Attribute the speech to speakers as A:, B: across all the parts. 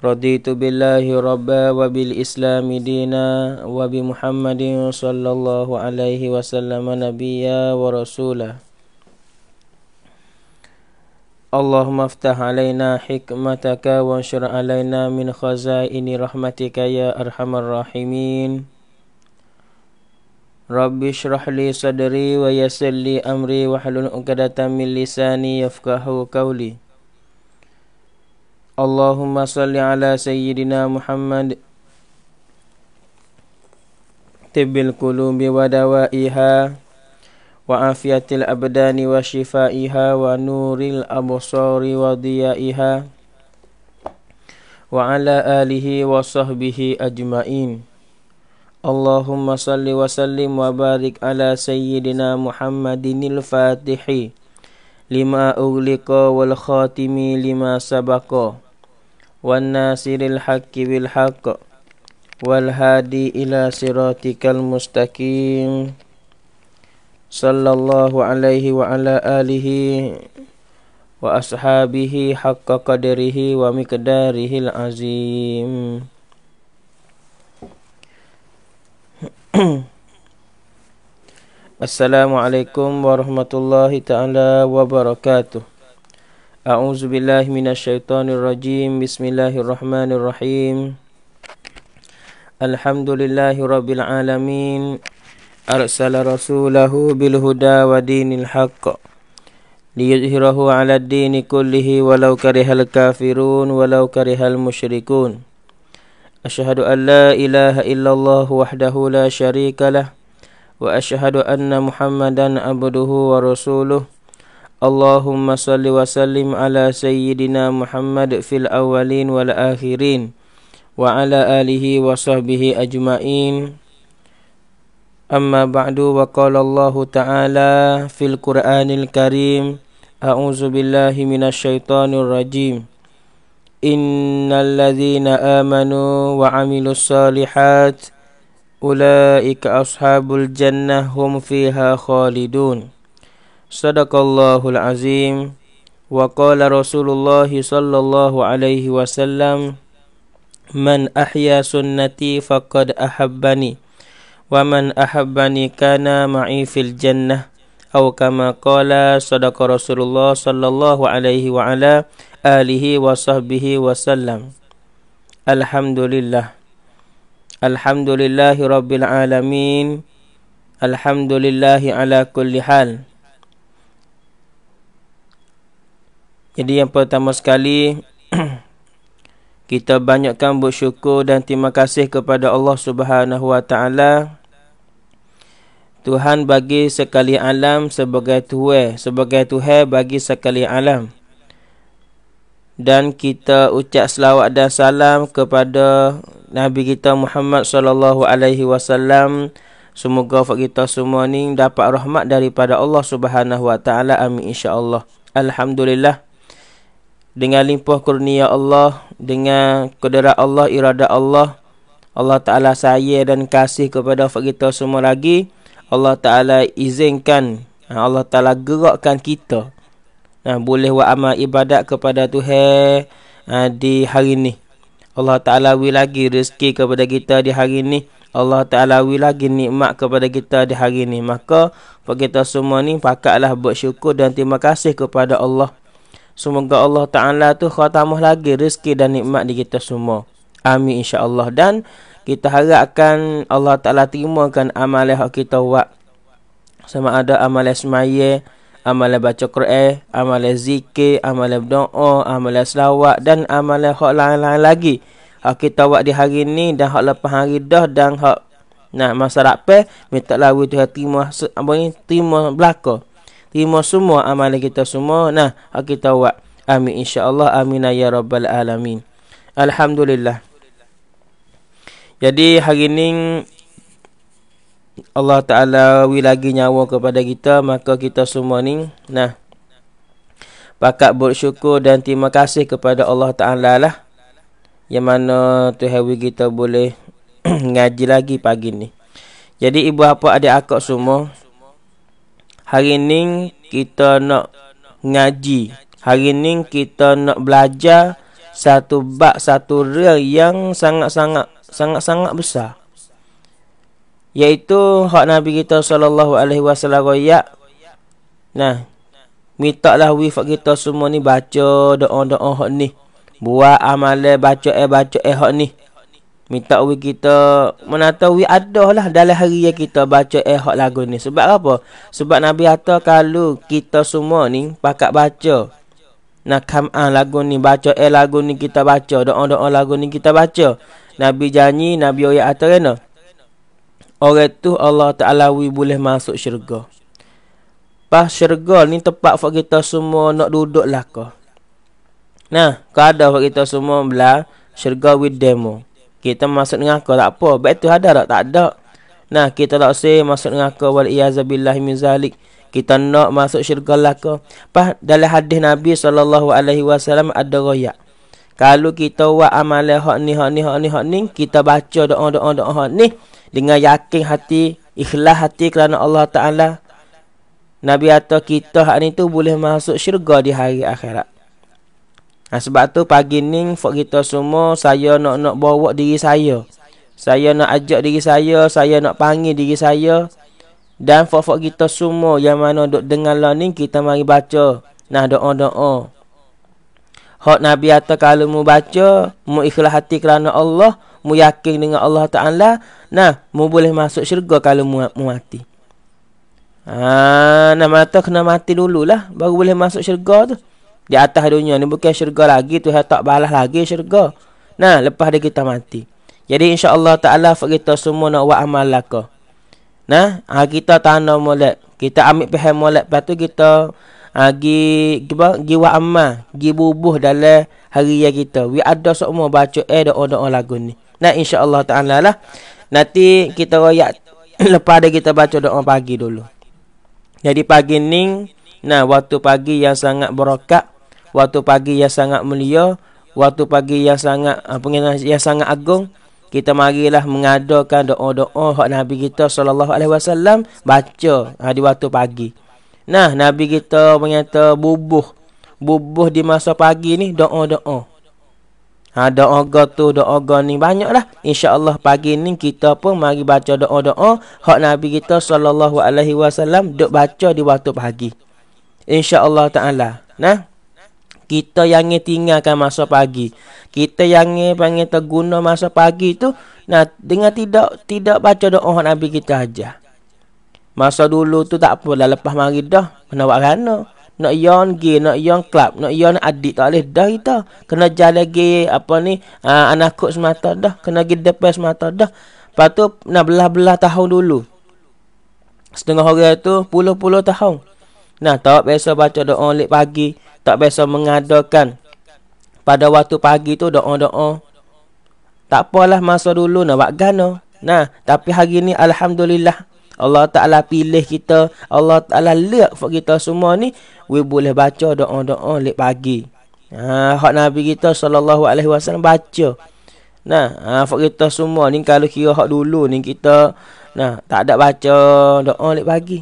A: رضيت بالله ربا وبالإسلام دينا وبمحمد صلى الله عليه وسلم نبيا ورسولا اللهم افتح علينا حكمتك وانشر علينا من خزائن رحمتك يا أرحم الراحمين رب اشرح لي صدري ويسر لي أمري واحلل عقدة من لساني يفقه قولي Allahumma salli ala sayyidina Muhammad Tibbil kulubi wa dawaiha Wa afiatil abdani wa shifaiha Wa nuril abusari wa diyaiha Wa ala alihi wa sahbihi ajma'in Allahumma salli wa sallim wa barik ala sayyidina Muhammadinil fatihi Lima ugliqa wal khatimi lima sabaqa والناصر الحق بالحق والهادي إلى صراطك المستقيم صلى الله عليه وعلى آله وأصحابه حق قدره ومقداره العظيم السلام عليكم ورحمة الله تعالى وبركاته أعوذ بالله من الشيطان الرجيم بسم الله الرحمن الرحيم الحمد لله رب العالمين أرسل رسوله بالهدى ودين الحق ليظهره على الدين كله ولو كره الكافرون ولو كره المشركون أشهد أن لا إله إلا الله وحده لا شريك له وأشهد أن محمدا عبده ورسوله Allahumma salli wa sallim ala sayyidina Muhammad fil awalin wal akhirin wa ala alihi wa sahbihi ajma'in amma ba'du wa qala Allah ta'ala fil qur'anil karim a'udzu billahi minasyaitonir rajim innal ladzina amanu wa 'amilus salihat ulaika ashabul jannah hum fiha khalidun Sadaqallahul azim wa qala Rasulullah sallallahu alaihi wasallam man ahya sunnati faqad ahabbani wa man ahabbani kana ma'i fil jannah aw kama qala sadaqa Rasulullah sallallahu alaihi wa ala alihi wa sahbihi wasallam alhamdulillah alhamdulillahi rabbil alamin alhamdulillahi ala kulli hal Jadi yang pertama sekali kita banyakkan bersyukur dan terima kasih kepada Allah Subhanahu Wa Taala. Tuhan bagi sekali alam sebagai Tuhan, sebagai Tuhan bagi sekali alam. Dan kita ucap selawat dan salam kepada Nabi kita Muhammad sallallahu alaihi wasallam. Semoga wafat kita semua ni dapat rahmat daripada Allah Subhanahu wa taala. Amin insya-Allah. Alhamdulillah dengan limpah kurnia Allah, dengan kudrat Allah, irada Allah, Allah Ta'ala saya dan kasih kepada kita semua lagi, Allah Ta'ala izinkan, ha, Allah Ta'ala gerakkan kita, nah, ha, boleh buat amal ibadat kepada Tuhan uh, di hari ini. Allah Ta'ala wi lagi rezeki kepada kita di hari ini. Allah Ta'ala wi lagi nikmat kepada kita di hari ini. Maka, kita semua ni pakatlah bersyukur dan terima kasih kepada Allah. Semoga Allah Ta'ala tu khatamah lagi rezeki dan nikmat di kita semua. Amin Insya Allah Dan kita harapkan Allah Ta'ala terimakan amalah kita buat. Sama ada amalah semaya, amalah baca Quran, amalah zikir, amalah doa, amalah selawat dan amalah hak lain-lain lagi. Hak kita buat di hari ini dan hak lepas hari dah dan hak nah masa rapai. Minta lawi tu terima, terima belakang terima semua amal kita semua nah kita buat amin insyaallah amin ya rabbal alamin alhamdulillah jadi hari ini Allah Ta'ala wi lagi nyawa kepada kita Maka kita semua ni Nah Pakat bersyukur dan terima kasih kepada Allah Ta'ala lah Yang mana Tuhan wi kita boleh Ngaji lagi pagi ni Jadi ibu apa adik akak semua hari ni kita nak ngaji. Hari ni kita nak belajar satu bak satu real yang sangat-sangat sangat-sangat besar. Yaitu hak Nabi kita sallallahu alaihi wasallam royak. Nah, mintaklah wifak kita semua ni baca doa-doa hak ni. Buat amal baca eh baca eh hak ni. Minta we kita menata we ada lah dalam hari yang kita baca eh lagu ni. Sebab apa? Sebab Nabi kata kalau kita semua ni pakat baca. nak come ah, on lagu ni baca eh lagu ni kita baca. Doa-doa lagu ni kita baca. Nabi janji Nabi Oya oi atarena. Orang tu Allah Ta'ala we boleh masuk syurga. Pas syurga ni tempat for kita semua nak duduk lah kau. Nah, kau ada for kita semua belah syurga with demo kita masuk dengan kau tak apa baik tu ada tak tak ada nah kita tak say masuk dengan kau wal iazabilah min zalik kita nak masuk syurga lah kau Pah, dalam hadis nabi saw ada royak kalau kita buat amalan hak ni hak ni hak ni hak ni kita baca doa doa doa hak ni dengan yakin hati ikhlas hati kerana Allah taala Nabi atau kita hak ni tu boleh masuk syurga di hari akhirat. Nah, ha, sebab tu pagi ni Fok kita semua Saya nak nak bawa diri saya Saya nak ajak diri saya Saya nak panggil diri saya Dan fok-fok kita semua Yang mana duk dengar lah ni Kita mari baca Nah doa-doa Hak Nabi kata kalau mu baca Mu ikhlas hati kerana Allah Mu yakin dengan Allah Ta'ala Nah mu boleh masuk syurga kalau mu, mu mati ha, Ah, nama tak kena mati dulu lah Baru boleh masuk syurga tu di atas dunia ni bukan syurga lagi Tuhan tak balas lagi syurga nah lepas dia kita mati jadi insyaallah taala kita semua nak buat amal laka nah ha, kita tanam molek kita ambil pihak molek lepas tu kita ha, gi gibo giwa gi bubuh dalam hari yang kita we ada semua baca eh doa-doa lagu ni nah insyaallah taala lah nanti kita royak lepas dia kita baca doa pagi dulu jadi pagi ni Nah, waktu pagi yang sangat berokat waktu pagi yang sangat mulia, waktu pagi yang sangat ah, pengenalan yang sangat agung, kita marilah mengadakan doa-doa hak Nabi kita sallallahu alaihi wasallam baca ah, di waktu pagi. Nah, Nabi kita menyata bubuh bubuh di masa pagi ni doa-doa. Ha, doa ga tu, doa ga ni banyaklah. Insya-Allah pagi ni kita pun mari baca doa-doa hak Nabi kita sallallahu alaihi wasallam duk baca di waktu pagi. Insya-Allah taala. Nah, kita yang tinggalkan masa pagi. Kita yang panggil terguna masa pagi tu. Nah, dengan tidak tidak baca doa Nabi kita aja. Masa dulu tu tak apa lah, lepas mari dah. Kena buat rana. Nak yon gi, nak yon club, nak yon adik tak boleh dah kita. Kena jalan gi apa ni, aa, ah, anak kot semata dah. Kena gi depan semata dah. Lepas tu nak belah-belah tahun dulu. Setengah hari tu puluh-puluh tahun. Nah, tak biasa baca doa lek pagi, tak biasa mengadakan pada waktu pagi tu doa-doa. Tak apalah masa dulu nak buat gana. Nah, tapi hari ni alhamdulillah Allah Taala pilih kita, Allah Taala lihat buat kita semua ni we boleh baca doa-doa lek pagi. Ha, hak Nabi kita sallallahu alaihi baca. Nah, ha, ah, buat kita semua ni kalau kira hak dulu ni kita nah tak ada baca doa lek pagi.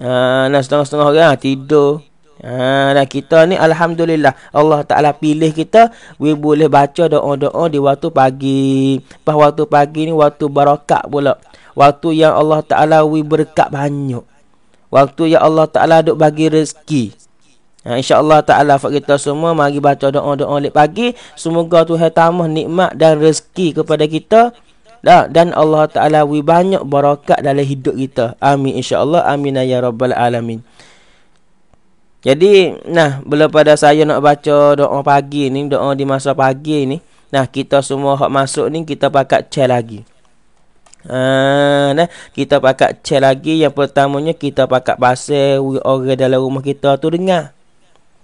A: Ha, uh, setengah-setengah orang ah, tidur. Ha, uh, dan kita ni Alhamdulillah Allah Ta'ala pilih kita We boleh baca doa-doa di waktu pagi Pas waktu pagi ni waktu barakat pula Waktu yang Allah Ta'ala we berkat banyak Waktu yang Allah Ta'ala duk bagi rezeki Ha, InsyaAllah Ta'ala Fak kita semua Mari baca doa-doa Lepas pagi Semoga Tuhan tamah nikmat dan rezeki Kepada kita dah dan Allah Taala wi banyak barakat dalam hidup kita. Amin insya-Allah. Amin ya rabbal alamin. Jadi nah bila pada saya nak baca doa pagi ni, doa di masa pagi ni, nah kita semua hak masuk ni kita pakat chat lagi. Uh, nah kita pakat chat lagi yang pertamanya kita pakat bahasa orang dalam rumah kita tu dengar.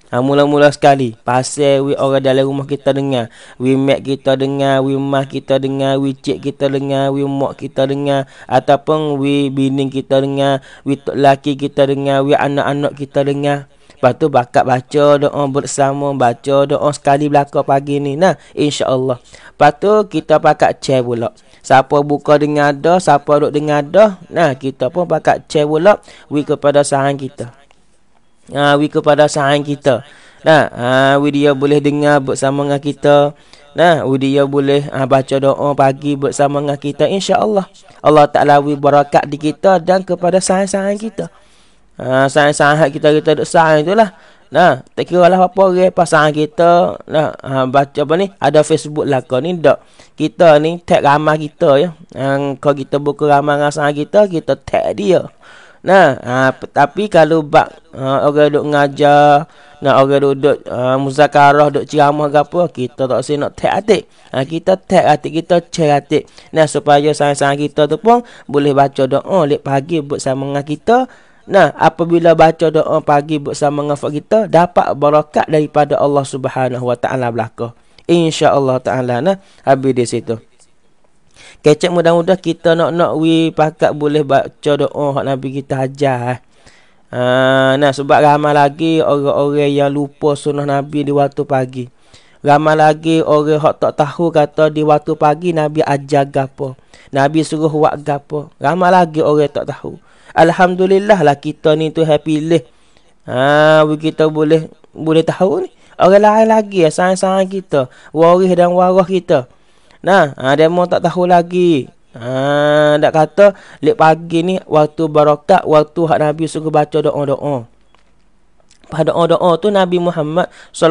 A: Ha, mula-mula sekali Pasal we orang dalam rumah kita dengar We mak kita dengar We mah kita dengar We cik kita dengar We mak kita dengar Ataupun we bini kita dengar We tok laki kita dengar We anak-anak kita dengar Lepas tu bakat baca doa bersama Baca doa sekali belakang pagi ni Nah insyaAllah Lepas tu kita pakat chair pula Siapa buka dengar dah Siapa duduk dengar dah Nah kita pun pakat chair pula We kepada sahan kita ha, we kepada sahan kita nah ha, we dia boleh dengar bersama dengan kita nah we dia boleh ha, baca doa pagi bersama dengan kita insyaallah Allah Taala we berkat di kita dan kepada sahan-sahan kita ha, ah, sahan-sahan kita kita duk sahan itulah Nah, tak kira lah apa orang pasangan kita nah, ha, Baca apa ni Ada Facebook lah kau ni dok Kita ni tag ramah kita ya Yang, Kau kita buka ramah dengan sangat kita Kita tag dia Nah, ha, tapi kalau bak ha, orang duk ngajar, nak orang duk duk ha, muzakarah, duk ceramah ke apa, kita tak sini nak tak atik. Ha, kita tak atik, kita cek atik. Nah, supaya sang-sang kita tu pun boleh baca doa lep pagi buat sama dengan kita. Nah, apabila baca doa pagi buat sama dengan kita, dapat berokat daripada Allah Subhanahu Wa Taala belaka. Insya-Allah Taala nah habis di situ. Kecek mudah-mudah kita nak-nak we pakat boleh baca doa oh, hak Nabi kita ajar. Eh. Uh, nah sebab ramai lagi orang-orang yang lupa sunnah Nabi di waktu pagi. Ramai lagi orang hak tak tahu kata di waktu pagi Nabi ajar gapo. Nabi suruh buat gapo. Ramai lagi orang tak tahu. Alhamdulillah lah kita ni tu happy leh. Ha, kita boleh boleh tahu ni. Orang lain lagi ya sayang-sayang kita, waris dan waras kita. Nah, ha, dia mau tak tahu lagi. Ha, ah, nak kata, lep pagi ni waktu barakat, waktu hak Nabi suka baca doa-doa. Pada doa-doa tu Nabi Muhammad saw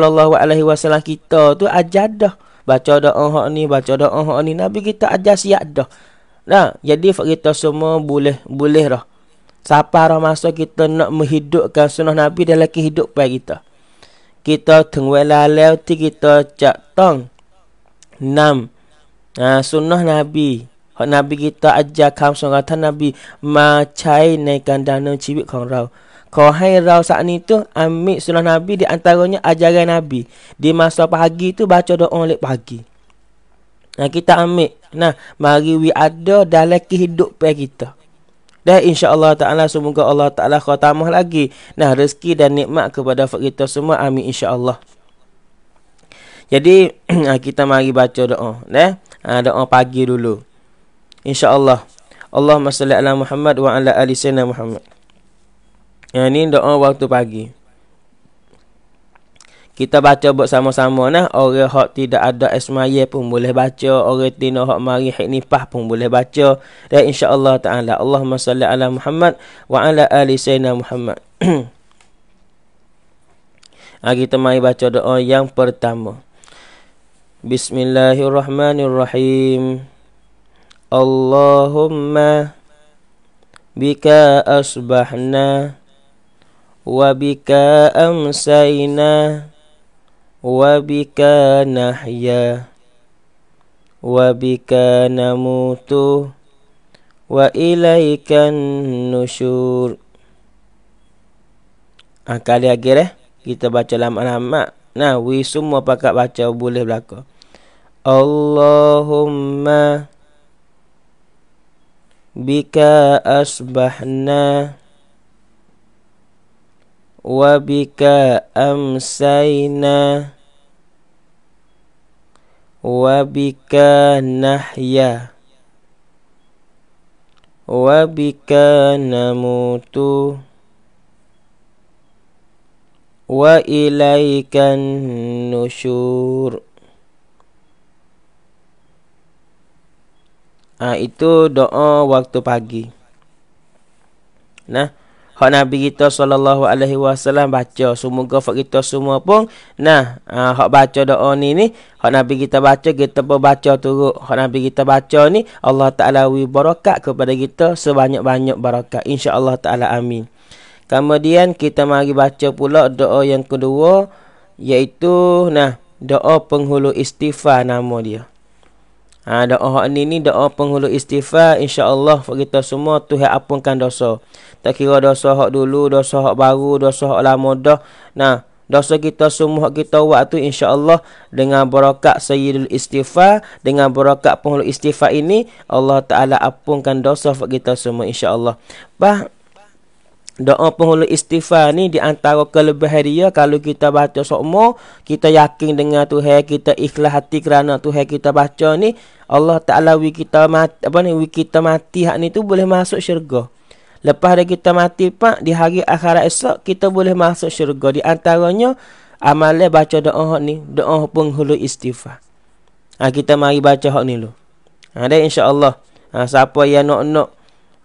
A: kita tu ajar dah baca doa hak ni, baca doa hak ni. Nabi kita ajar siap dah. Nah, jadi kita semua boleh boleh dah. Siapa dah masa kita nak menghidupkan sunnah Nabi dalam kehidupan kita. Kita tunggu lalau kita cak tong. 6 Ha, sunnah Nabi. Hak Nabi kita ajar kaum sungai tan Nabi macai naikkan dana ciwit kong rau. Kau hai rau saat ni tu ambil sunnah Nabi di antaranya ajaran Nabi. Di masa pagi tu baca doa oleh pagi. Nah ha, kita ambil. Nah mari we ada dalam kehidupan kita. Dan insya Allah Ta'ala semoga Allah Ta'ala khatamah lagi. Nah rezeki dan nikmat kepada kita semua. Amin insya Allah. Jadi ha, kita mari baca doa. Nah. Ya. Eh? uh, ah, doa pagi dulu. InsyaAllah. Allahumma salli ala Muhammad wa ala ali sayyidina Muhammad. Yang ini doa waktu pagi. Kita baca buat sama-sama nah. Orang hak tidak ada esmaya pun boleh baca. Orang tina hak mari hiknipah pun boleh baca. Dan insyaAllah ta'ala. Allahumma salli ala Muhammad wa ala ali sayyidina Muhammad. nah, kita mari baca doa yang pertama. بسم الله الرحمن الرحيم اللهم بك أصبحنا وبك أمسينا وبك نحيا وبك نموت وإليك النشور Kali akhir eh Kita baca lama-lama Nah, we semua pakat baca boleh belakang Allahumma Bika asbahna Wabika amsayna Wabika nahya Wabika namutu Wa ilaikan nusyur Ha, itu doa waktu pagi. Nah, hak Nabi kita sallallahu alaihi wasallam baca semoga hak kita semua pun nah uh, hak baca doa ni ni hak Nabi kita baca kita pun baca turut hak Nabi kita baca ni Allah taala wi barakat kepada kita sebanyak-banyak barakat insya-Allah taala amin. Kemudian kita mari baca pula doa yang kedua iaitu nah doa penghulu istighfar nama dia. Ha, doa ini ni doa penghulu istighfar. InsyaAllah untuk kita semua Tuhan apungkan dosa. Tak kira dosa hak dulu, dosa hak baru, dosa hak lama dah. Nah, dosa kita semua hak kita buat tu Allah dengan berokat sayyidul istighfar. Dengan berokat penghulu istighfar ini Allah Ta'ala apungkan dosa untuk kita semua insya Allah. Bah, doa penghulu istighfar ni di antara kelebihan dia kalau kita baca sokmo kita yakin dengan Tuhan kita ikhlas hati kerana Tuhan kita baca ni Allah Taala wi kita mati apa ni wi kita mati hak ni tu boleh masuk syurga lepas dari kita mati pak di hari akhirat esok kita boleh masuk syurga di antaranya amalan baca doa hak ni doa penghulu istighfar ha, kita mari baca hak ni lu ada ha, insyaallah ha, siapa yang nak nak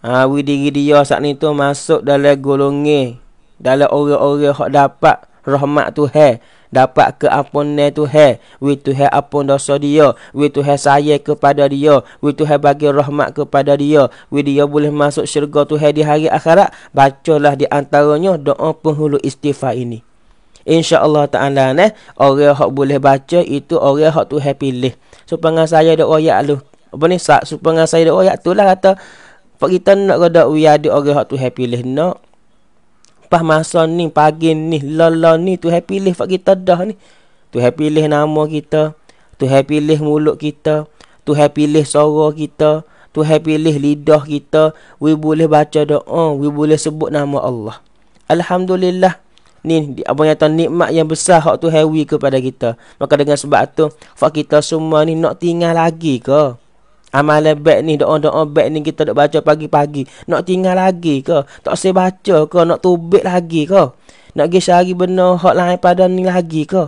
A: ha, diri dia saat ni tu masuk dalam golongi dalam orang-orang hak dapat rahmat tu he dapat keampunan tu he we tu he ampun dosa dia we tu he saya kepada dia we tu he bagi rahmat kepada dia we dia boleh masuk syurga tu he di hari akhirat bacalah di antaranya doa penghulu istighfar ini insyaallah taala ne orang hak boleh baca itu orang hak tu he pilih supaya saya doa ya lu apa ni supaya saya doa ya tulah kata Pak kita nak kada we ada orang hak tu happy leh nak. Pas masa ni pagi ni lala ni tu happy leh pak kita dah ni. Tu happy leh nama kita, tu happy leh mulut kita, tu happy leh suara kita, tu happy leh lidah kita, we boleh baca doa, we boleh sebut nama Allah. Alhamdulillah ni di apa nyata nikmat yang besar hak tu hewi kepada kita maka dengan sebab tu fak kita semua ni nak tinggal lagi ke Amal baik ni, doa-doa baik ni kita dok baca pagi-pagi. Nak tinggal lagi ke? Tak usah baca ke? Nak tubik lagi ke? Nak pergi sehari benar, hak lain pada ni lagi ke?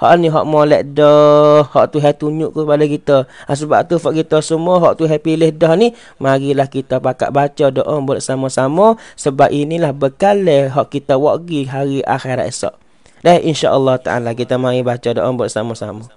A: Hak ni hak molek let dah, hak tu hai tunjuk kepada kita. Ha, sebab tu hak kita semua, hak tu hai pilih dah ni, marilah kita pakat baca doa buat sama-sama. Sebab inilah bekal hak kita wakgi hari akhirat esok. Dan Allah ta'ala kita mari baca doa buat sama-sama. Sama.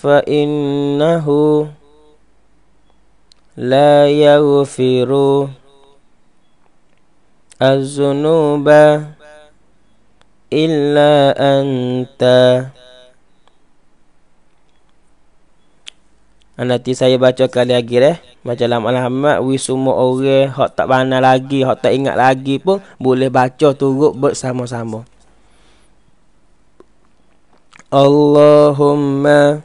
A: Fa فإنه لا يغفر الذنوب إلا أنت Nanti saya baca kali lagi deh. Macam dalam alamat We semua orang Hak tak pandai lagi Hak tak ingat lagi pun Boleh baca turut bersama-sama Allahumma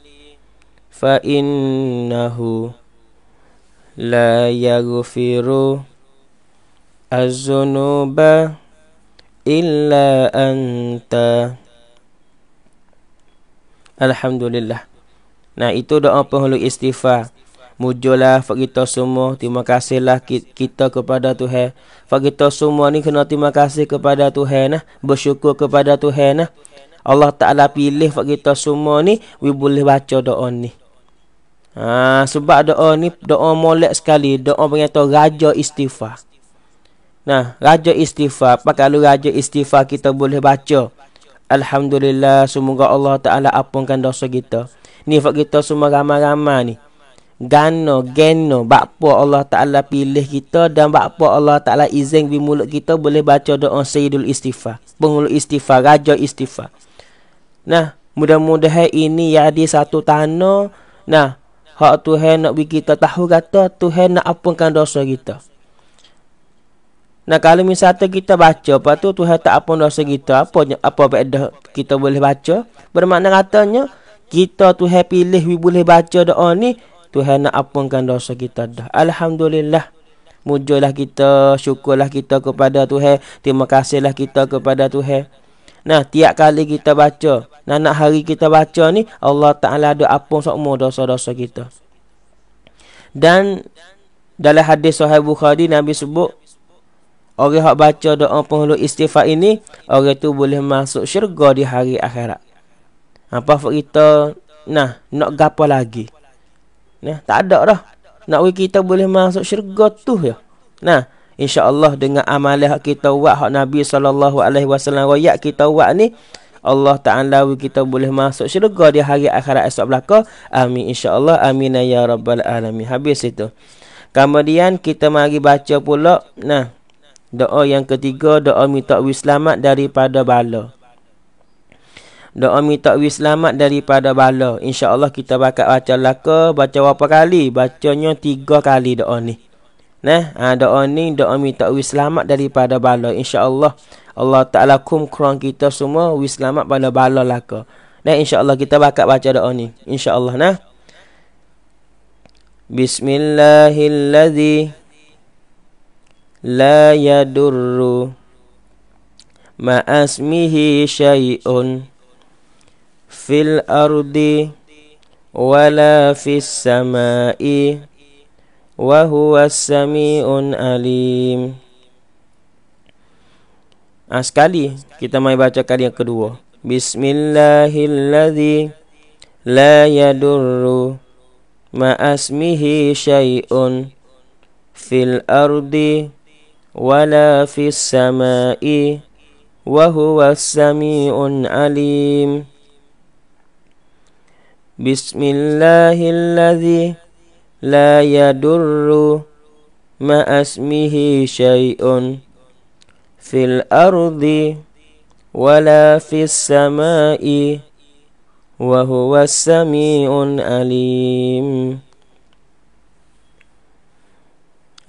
A: Fa فَإِنَّهُ لَا يَغْفِرُ الذُّنُوبَ illa anta. Alhamdulillah. Nah, itu doa penghulu istighfar. Mujulah fakita semua. Terima kasihlah kita kepada Tuhan. Fakita semua ni kena terima kasih kepada Tuhan. Nah. Bersyukur kepada Tuhan. Nah. Allah Ta'ala pilih fakita semua ni. We boleh baca doa ni. Ha, sebab doa ni doa molek sekali. Doa pengata Raja Istighfar. Nah, Raja Istighfar. Apa kalau Raja Istighfar kita boleh baca? Alhamdulillah, semoga Allah Ta'ala apungkan dosa kita. Ni fak kita semua ramai-ramai ni. Gano, geno, bakpo Allah Ta'ala pilih kita dan bakpo Allah Ta'ala izin di mulut kita boleh baca doa Sayyidul Istighfar. Pengulu Istighfar, Raja Istighfar. Nah, mudah-mudahan ini jadi satu tano Nah, Hak Tuhan nak bagi kita tahu kata Tuhan nak apungkan dosa kita. Nah kalau misalnya kita baca apa tu Tuhan tak apa dosa kita apa apa beda kita boleh baca bermakna katanya kita Tuhan pilih we boleh baca doa ni Tuhan nak apungkan dosa kita dah. Alhamdulillah. Mujurlah kita, syukurlah kita kepada Tuhan. Terima kasihlah kita kepada Tuhan. Nah, tiap kali kita baca, nah nak hari kita baca ni Allah Taala ada apung semua dosa-dosa kita. Dan dalam hadis Sahih Bukhari Nabi sebut orang hak baca doa penghulu istighfar ini, orang tu boleh masuk syurga di hari akhirat. Apa kita nah nak gapo lagi? Nah, tak ada dah. Nak kita boleh masuk syurga tu ya. Nah, insyaallah dengan amalan kita buat hak Nabi sallallahu alaihi wasallam royak kita buat ni Allah Ta'ala kita boleh masuk syurga di hari akhirat esok belaka. Amin insya-Allah. Amin ya rabbal alamin. Habis itu. Kemudian kita mari baca pula nah doa yang ketiga doa minta wis selamat daripada bala. Doa minta wis selamat daripada bala. Insya-Allah kita bakal baca laka baca berapa kali? Bacanya tiga kali doa ni. Nah, ha, doa ni doa minta wis selamat daripada bala insya-Allah. Allah Taala kum kurang kita semua wis selamat pada bala laka. Nah, insya-Allah kita bakal baca doa ni. Insya-Allah nah. Bismillahilladzi la yadurru ma asmihi syai'un fil ardi wala fis sama'i وهو السميع alim. Ah, sekali kita mai baca kali yang kedua. Bismillahilladzi la yadurru ma asmihi syai'un fil ardi wala fis sama'i wa huwa samiun alim Bismillahilladzi لا يدر ما اسمه شيء في الارض ولا في السماء وهو السميع alim.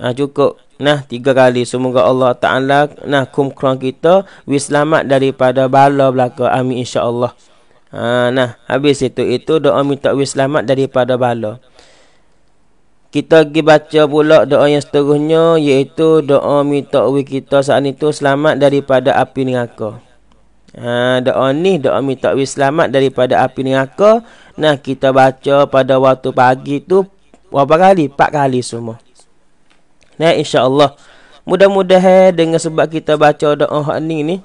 A: Ah cukup. Nah tiga kali semoga Allah Taala nah kumkron kita wis selamat daripada bala belaka. Amin insya-Allah. Ha nah habis itu itu doa minta wis selamat daripada bala kita pergi baca pula doa yang seterusnya iaitu doa minta wik kita saat itu selamat daripada api neraka. Ha, doa ni doa minta wik selamat daripada api neraka. Nah kita baca pada waktu pagi tu berapa kali? Empat kali semua. Nah insya Allah Mudah-mudahan dengan sebab kita baca doa hak ni ni.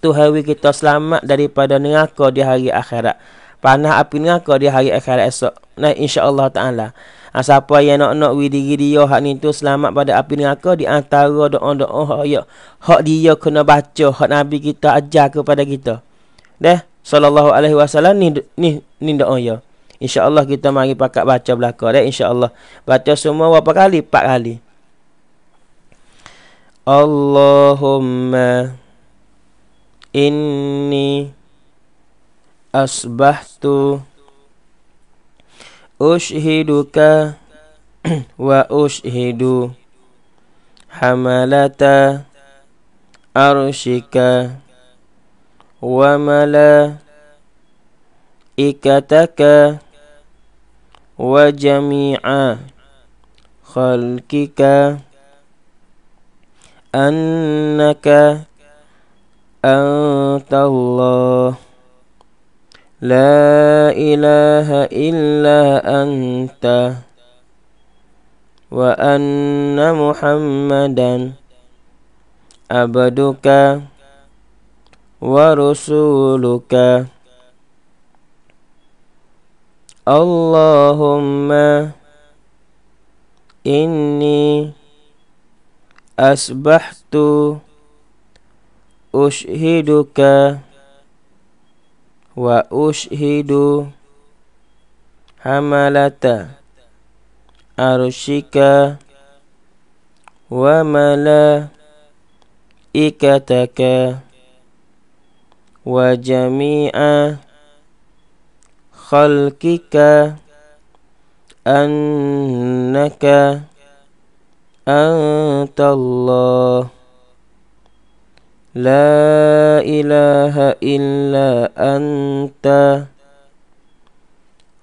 A: Tuhan wik kita selamat daripada neraka di hari akhirat. Panah api neraka di hari akhirat esok. Nah insya Allah ta'ala ha, siapa yang nak nak wi diri dia hak ni tu selamat pada api neraka di antara doa-doa hak ya hak dia kena baca hak nabi kita ajar kepada kita deh sallallahu alaihi wasallam ni ni ni doa ya insyaallah kita mari pakat baca belaka deh Allah baca semua berapa kali 4 kali Allahumma inni asbahtu أشهدك وأشهد حملة عرشك وملائكتك وجميع خلقك أنك أنت الله لا إله إلا أنت وأن محمدا عبدك ورسولك اللهم إني أصبحت أشهدك وأشهد حملة عرشك وملائكتك وجميع خلقك أنك أنت الله لا إله إلا أنت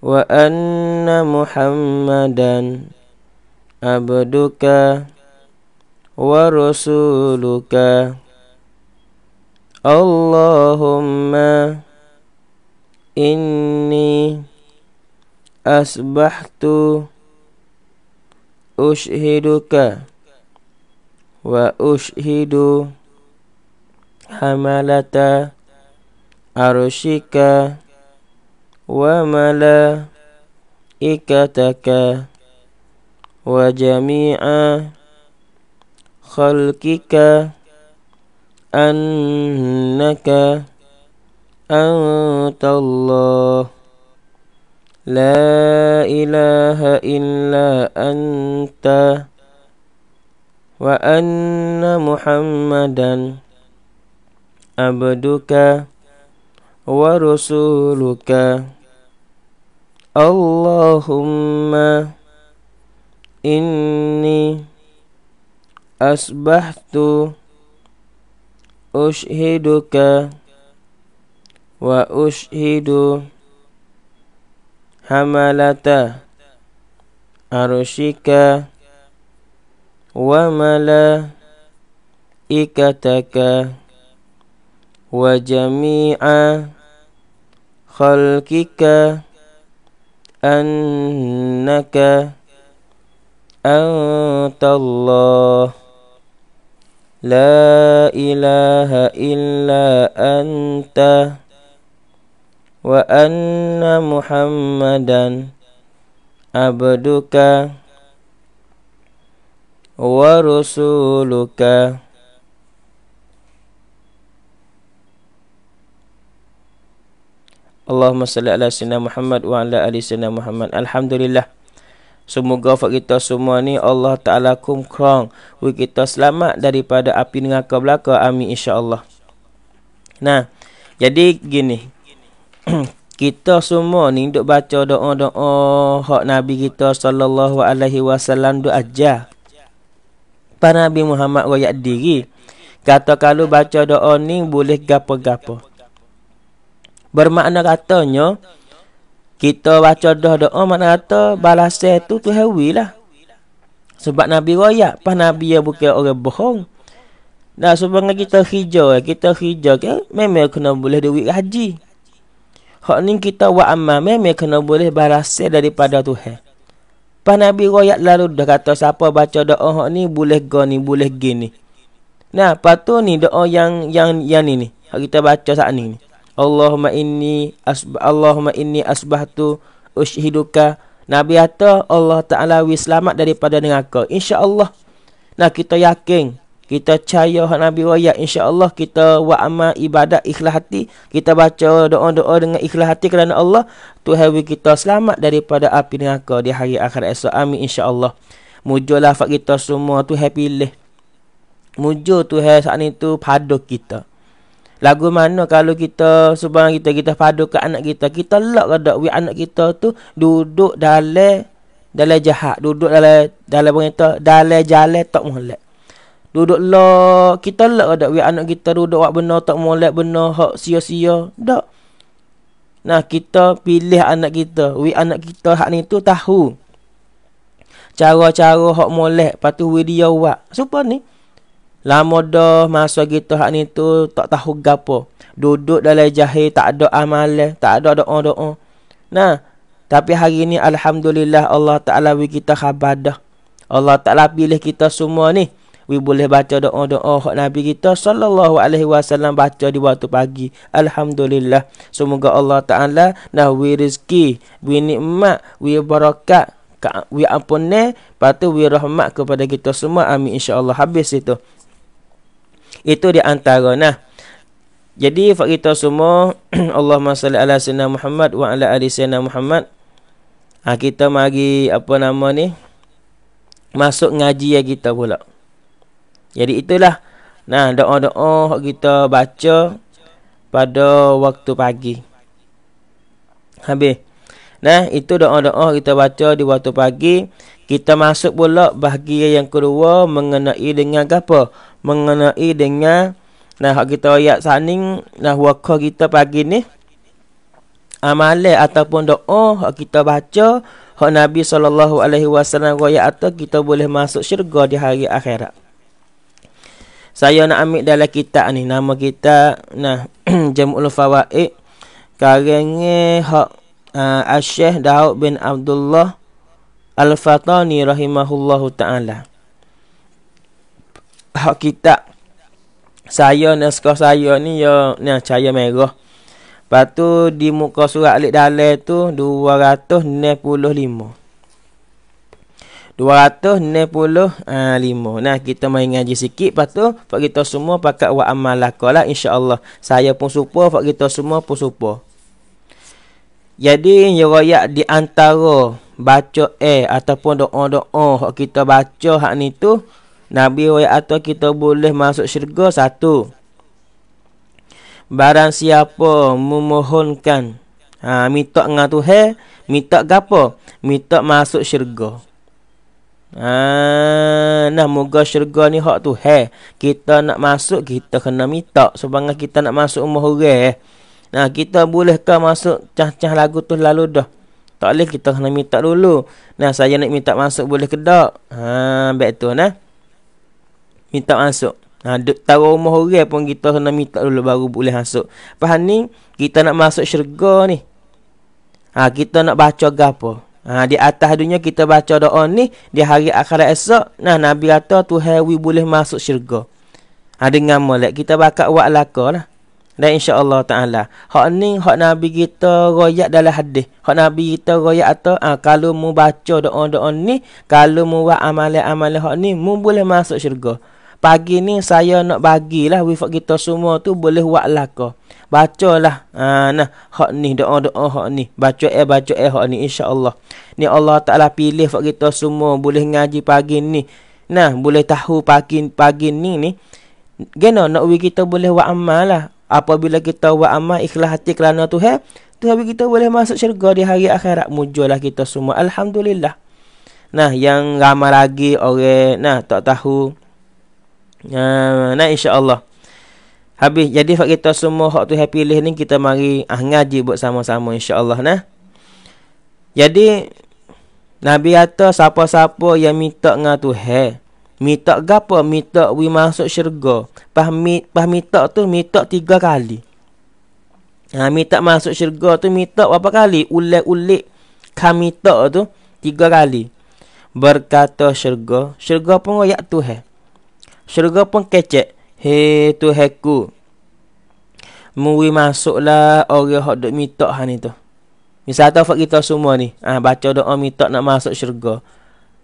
A: وأن محمدا عبدك ورسولك اللهم إني أصبحت أشهدك وأشهد أشهدك حملة عرشك وملائكتك وجميع خلقك أنك أنت الله لا إله إلا أنت وأن محمدًا abduka wa rasuluka Allahumma inni asbahtu ushiduka wa ushidu hamalata arushika wa mala ikataka. وجميع خلقك أنك أنت الله لا إله إلا أنت وأن محمدا عبدك ورسولك Allahumma salli ala sayyidina Muhammad wa ala ali sayyidina Muhammad. Alhamdulillah. Semoga fak kita semua ni Allah Taala kum krong we kita selamat daripada api neraka belaka. Amin insya-Allah. Nah, jadi gini. kita semua ni duk baca doa-doa hak nabi kita sallallahu alaihi wasallam duk aja. Para Nabi Muhammad wayak diri. Kata kalau baca doa ni boleh gapo-gapo. Bermakna katanya kita baca dah doa Oh, makna kata balas tu tu hewi lah. Sebab Nabi Raya, pas Nabi yang bukan orang bohong. Dah sebabnya kita hijau, eh, kita hijau ke eh, memang kena boleh duit haji. Hak ni kita wa amma memang kena boleh balas daripada Tuhan. Pas Nabi Raya lalu dah kata siapa baca doa hak ni boleh go ni boleh gini. Nah, patu ni doa yang yang yang ni ni. kita baca saat ni ni. Allahumma inni asb Allahumma inni asbahtu ushiduka Nabi kata Allah Taala wi selamat daripada neraka insyaallah nah kita yakin kita percaya hak Nabi Raya. InsyaAllah kita wa ama ibadat ikhlas hati. Kita baca doa-doa dengan ikhlas hati kerana Allah. Tuhan kita selamat daripada api neraka di hari akhir esok. Amin insyaAllah. Mujur lafak kita semua tu happy leh. Mujur tu hai saat ni tu padu kita. Lagu mana kalau kita subhan kita kita padu ke anak kita, kita lak kada we anak kita tu duduk dalam dalam jahat, duduk dalam dalam berita, dalam jalan tak molek. Duduk lah Kita lah ada Biar anak kita duduk Wak benar tak molek benar Hak sia-sia Tak Nah kita pilih anak kita Wik anak kita hak ni tu tahu Cara-cara hak molek Lepas tu dia wak Supa ni Lama dah masa kita hak ni tu tak tahu gapo. Duduk dalam jahil tak ada amalan, tak ada doa-doa. Nah, tapi hari ni alhamdulillah Allah Taala bagi kita khabar dah. Allah Taala pilih kita semua ni. We boleh baca doa-doa hak Nabi kita sallallahu alaihi wasallam baca di waktu pagi. Alhamdulillah. Semoga Allah Taala nah we rezeki, we nikmat, we barakat wi ampunne patu wi rahmat kepada kita semua amin insyaallah habis itu itu di antara nah. Jadi fak kita semua Allahumma salli ala sayyidina Muhammad wa ala ali sayyidina Muhammad. Ha, kita mari apa nama ni? Masuk ngaji ya kita pula. Jadi itulah nah doa-doa hak kita baca pada waktu pagi. Habis. Nah, itu doa-doa kita baca di waktu pagi. Kita masuk pula bahagia yang kedua mengenai dengan apa? mengenai dengan nah hak kita ayat saning nah waka kita pagi ni amalan ataupun doa hak kita baca hak Nabi sallallahu alaihi wasallam roya atau kita boleh masuk syurga di hari akhirat. Saya nak ambil dalam kitab ni nama kita nah Jamul Fawaid karang hak uh, Syekh Daud bin Abdullah Al-Fatani rahimahullahu taala hak kita saya ni sekolah saya ni ya ni cahaya merah. Lepas tu di muka surat alik dalai tu 295. 295. Nah kita main ngaji sikit lepas tu buat kita semua pakat wa amalakalah lah, insyaallah. Saya pun serupa pak kita semua pun serupa. Jadi ya royak di antara baca eh ataupun doa-doa hak kita baca hak ni tu Nabi wayat atau kita boleh masuk syurga satu. Barang siapa memohonkan ha, Mitok dengan Tuhan Mitok gapo apa? Mitok masuk syurga ha, Nah moga syurga ni hak Tuhan Kita nak masuk kita kena mitok Sebab kita nak masuk umur orang eh. Nah kita boleh ke masuk cah-cah lagu tu lalu dah Tak boleh kita kena mitok dulu Nah saya nak mitok masuk boleh ke tak? Haa baik tu nah minta masuk. Ha, tahu rumah orang pun kita kena minta dulu baru boleh masuk. Faham ni? Kita nak masuk syurga ni. Ha, kita nak baca gapo? Ha, di atas dunia kita baca doa ni di hari akhirat esok. Nah, Nabi kata Tuhan we boleh masuk syurga. Ha, dengan molek kita bakal buat laka lah. Dan insyaAllah ta'ala Hak ni hak Nabi kita royak dalam hadis Hak Nabi kita royak atau ha, Kalau mu baca doa-doa ni Kalau mu buat amal-amal hak ni Mu boleh masuk syurga pagi ni saya nak bagilah wifak kita semua tu boleh buat laka. Bacalah ha, nah hak ni doa-doa hak ni. Baca eh baca eh hak ni insya-Allah. Ni Allah Taala pilih wifak kita semua boleh ngaji pagi ni. Nah, boleh tahu pagi pagi ni ni. Gena nak wifak kita boleh buat amal lah. Apabila kita buat amal ikhlas hati kerana Tuhan, Tuhan kita boleh masuk syurga di hari akhirat mujallah kita semua. Alhamdulillah. Nah, yang ramai lagi orang okay, nah tak tahu Uh, nah insya-Allah. Habis jadi fak kita semua hak tu happy leh ni kita mari ah ngaji buat sama-sama insya-Allah nah. Jadi Nabi kata siapa-siapa yang minta dengan he, minta gapo? Minta wi masuk syurga. Pahmi pahmi tak tu minta tiga kali. Ha, minta masuk syurga tu minta berapa kali? Ulek-ulek kami tak tu tiga kali. Berkata syurga, syurga pun ya Tuhan. Syurga pun kecek. he tu heku. Mui masuklah orang hok duk minta ha ni tu. Misal tu kita semua ni. Ah ha, baca doa minta nak masuk syurga.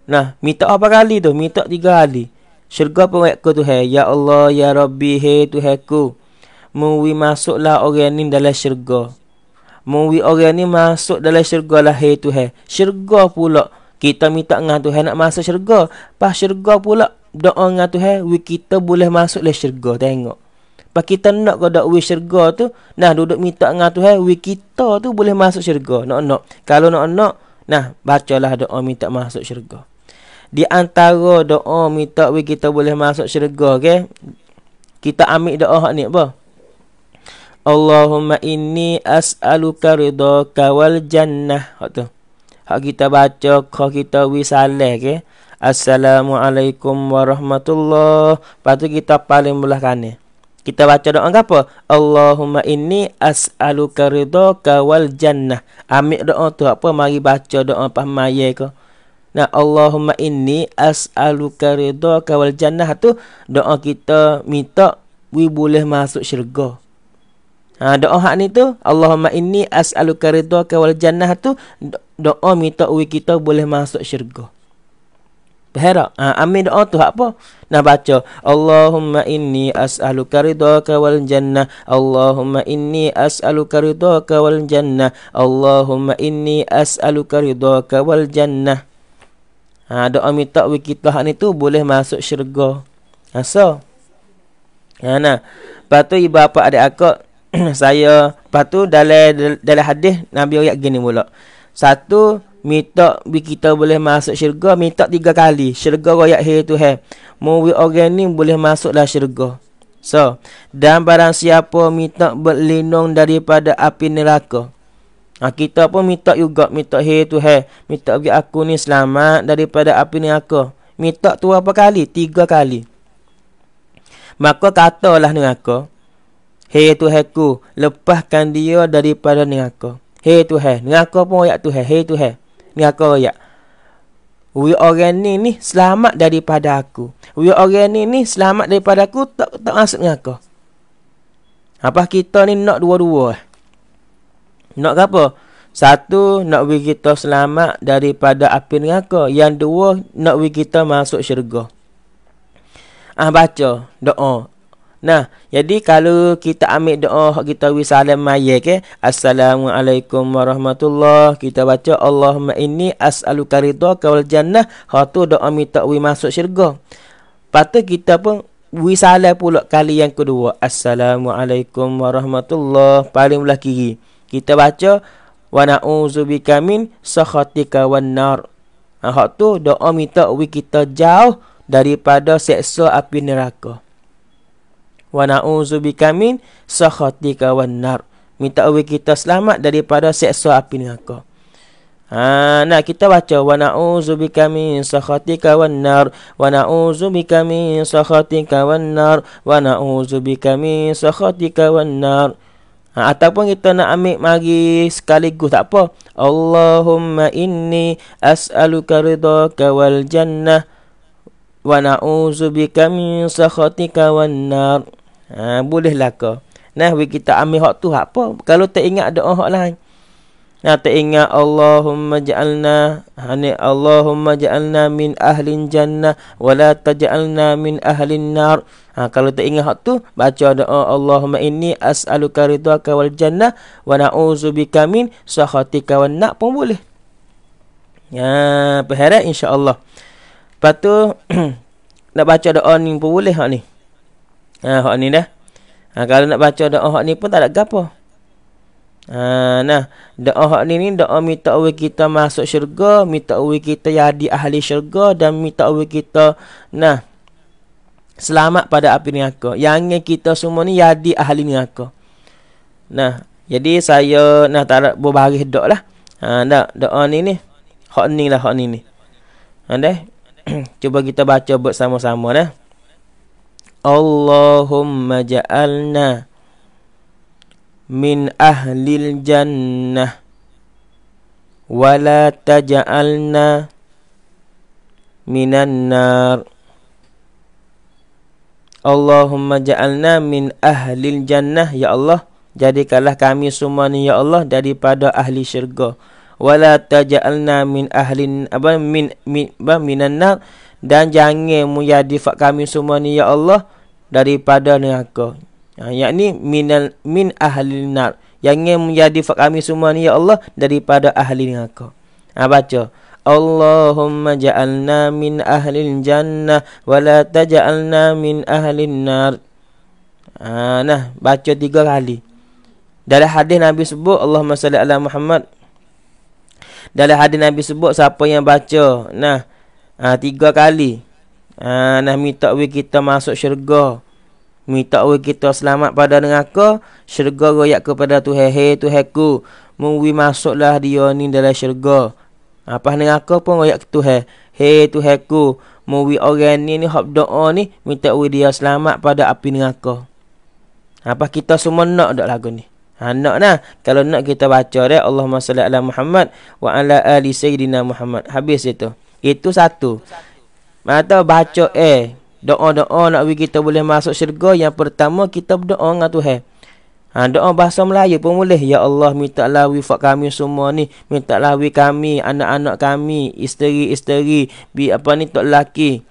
A: Nah, minta apa kali tu? Minta tiga kali. Syurga pun baik tu he, Ya Allah, Ya Rabbi, he tu heku. Mui masuklah orang ni dalam syurga. Mui orang ni masuk dalam syurga lah he tu he. Syurga pula. Kita minta dengan tu nak masuk syurga. Pas syurga pula doa dengan Tuhan we kita boleh masuk le syurga tengok Pak kita nak kau dak we syurga tu nah duduk minta dengan Tuhan we kita tu boleh masuk syurga nak nak kalau nak nak nah bacalah doa minta masuk syurga di antara doa minta we kita boleh masuk syurga okey kita ambil doa hak ni apa Allahumma inni as'aluka ridhaka wal jannah hak tu hak kita baca kau kita we saleh okey Assalamualaikum warahmatullahi Lepas tu kita paling belakang Kita baca doa apa? Allahumma inni as'aluka ridho kawal jannah Ambil doa tu apa? Mari baca doa pahamaya ke Nah, Allahumma inni as'aluka ridho kawal jannah tu Doa kita minta We boleh masuk syurga Ha, doa hak ni tu Allahumma inni as'aluka ridho kawal jannah tu Doa minta we kita boleh masuk syurga Berharap. Ha, amin doa tu apa? Nah baca. Allahumma inni as'aluka ridhaka wal jannah. Allahumma inni as'aluka ridhaka wal jannah. Allahumma inni as'aluka ridhaka wal jannah. Ha, doa minta wikitah ni tu boleh masuk syurga. Asa? Ha, ha, nah. Lepas tu ibu bapa adik akak. saya. Lepas tu dalam, dalam hadis. Nabi ayat gini pula. Satu minta bi kita boleh masuk syurga minta tiga kali syurga royak he tu he mau orang ni boleh masuklah syurga so dan barang siapa minta berlindung daripada api neraka Nah, ha, kita pun minta juga, minta he tu he, minta bagi aku ni selamat daripada api ni Minta tu apa kali? Tiga kali. Maka katalah ni aku, he tu he ku, lepaskan dia daripada ni aku. He tu he, ni pun ayat tu he, he tu he niaga ayat. Wui orang ni ni selamat daripada aku. We orang ni ni selamat daripada aku tak tak masuk dengan aku. Apa kita ni nak dua-dua? Eh? Nak apa? Satu, nak wui kita selamat daripada api neraka. Yang dua, nak wui kita masuk syurga. Ah baca doa. Nah, jadi kalau kita ambil doa kita wi salam mayat ke, assalamualaikum warahmatullahi. Kita baca Allahumma inni as'aluka ridha ka wal jannah, ha tu doa minta wi masuk syurga. Patut kita pun wi salam pula kali yang kedua, assalamualaikum warahmatullahi paling belah kiri. Kita baca wa na'udzubika min sakhatika wan nar. Ha tu doa minta wi kita jauh daripada seksa api neraka wa na'uzu bika min sakhatika wan nar. Minta awi kita selamat daripada seksa api neraka. Ha, nak kita baca wa na'uzu bika min sakhatika wan nar wa na'uzu bika min sakhatika wan nar wa na'uzu bika min sakhatika wan nar. Ha, ataupun kita nak ambil mari sekaligus tak apa. Allahumma inni as'aluka ridhaka wal jannah wa na'uzu bika min sakhatika wan nar. Ha bolehlah ke? Nah, we kita ambil hak tu hak apa? Kalau tak ingat doa hak lain. Nah, tak ingat Allahumma ja'alna hani Allahumma ja'alna min ahlin jannah wa la taj'alna min ahlin nar. Ha, kalau tak ingat hak tu, baca doa Allahumma inni as'aluka ridwaka wal jannah wa na'uzubika min sakhatika wan nar pun boleh. Ya, berharap insya-Allah. Lepas tu nak baca doa ni pun boleh hak ni. Ha hak ni dah. Ha, kalau nak baca doa hak ni pun tak ada gapo. Ha, nah, doa hak ni ni doa minta Allah kita masuk syurga, minta Allah kita jadi ahli syurga dan minta Allah kita nah selamat pada api neraka. Yang kita semua ni jadi ahli neraka. Nah, jadi saya nak tak ada berbaris doa lah. Ha, nah, doa ni ni hak ni lah hak ni ni. Ha, dah. cuba kita baca bersama-sama dah. Allahumma ja'alna min ahlil jannah wala taj'alna minan nar Allahumma ja'alna min ahlil jannah ya Allah jadikanlah kami semua ni ya Allah daripada ahli syurga wala taj'alna min ahlin apa min min apa minan nar dan jangan menjadi fak kami semua ni ya Allah daripada neraka. Ha yakni minal min ahlin nar. Jangan menjadi fak kami semua ni ya Allah daripada ahli neraka. Ha baca. Allahumma ja'alna min ahlil jannah wala taj'alna min ahlin nar. Ha, nah baca tiga kali. Dalam hadis Nabi sebut Allahumma salli ala Muhammad dalam hadis Nabi sebut siapa yang baca nah ha, tiga kali ha, nah minta we kita masuk syurga. Minta we kita selamat pada neraka, syurga royak kepada Tuhan he Tuhanku. Mungwi masuklah dia ni dalam syurga. Apa ha, neraka pun royak Tuhan. he Tuhanku. Mungwi orang ni ni hab doa ni minta we dia selamat pada api neraka. Apa ha, kita semua nak dak lagu ni? Ha, nak lah. Kalau nak kita baca dia. Allahumma salli ala Muhammad. Wa ala ali sayyidina Muhammad. Habis itu. Itu satu. Mata baca eh. Doa-doa nak pergi kita boleh masuk syurga. Yang pertama kita berdoa dengan Tuhan. Ha, doa bahasa Melayu pun boleh. Ya Allah, minta lawi fak kami semua ni. Minta lawi kami, anak-anak kami, isteri-isteri, bi apa ni, tok laki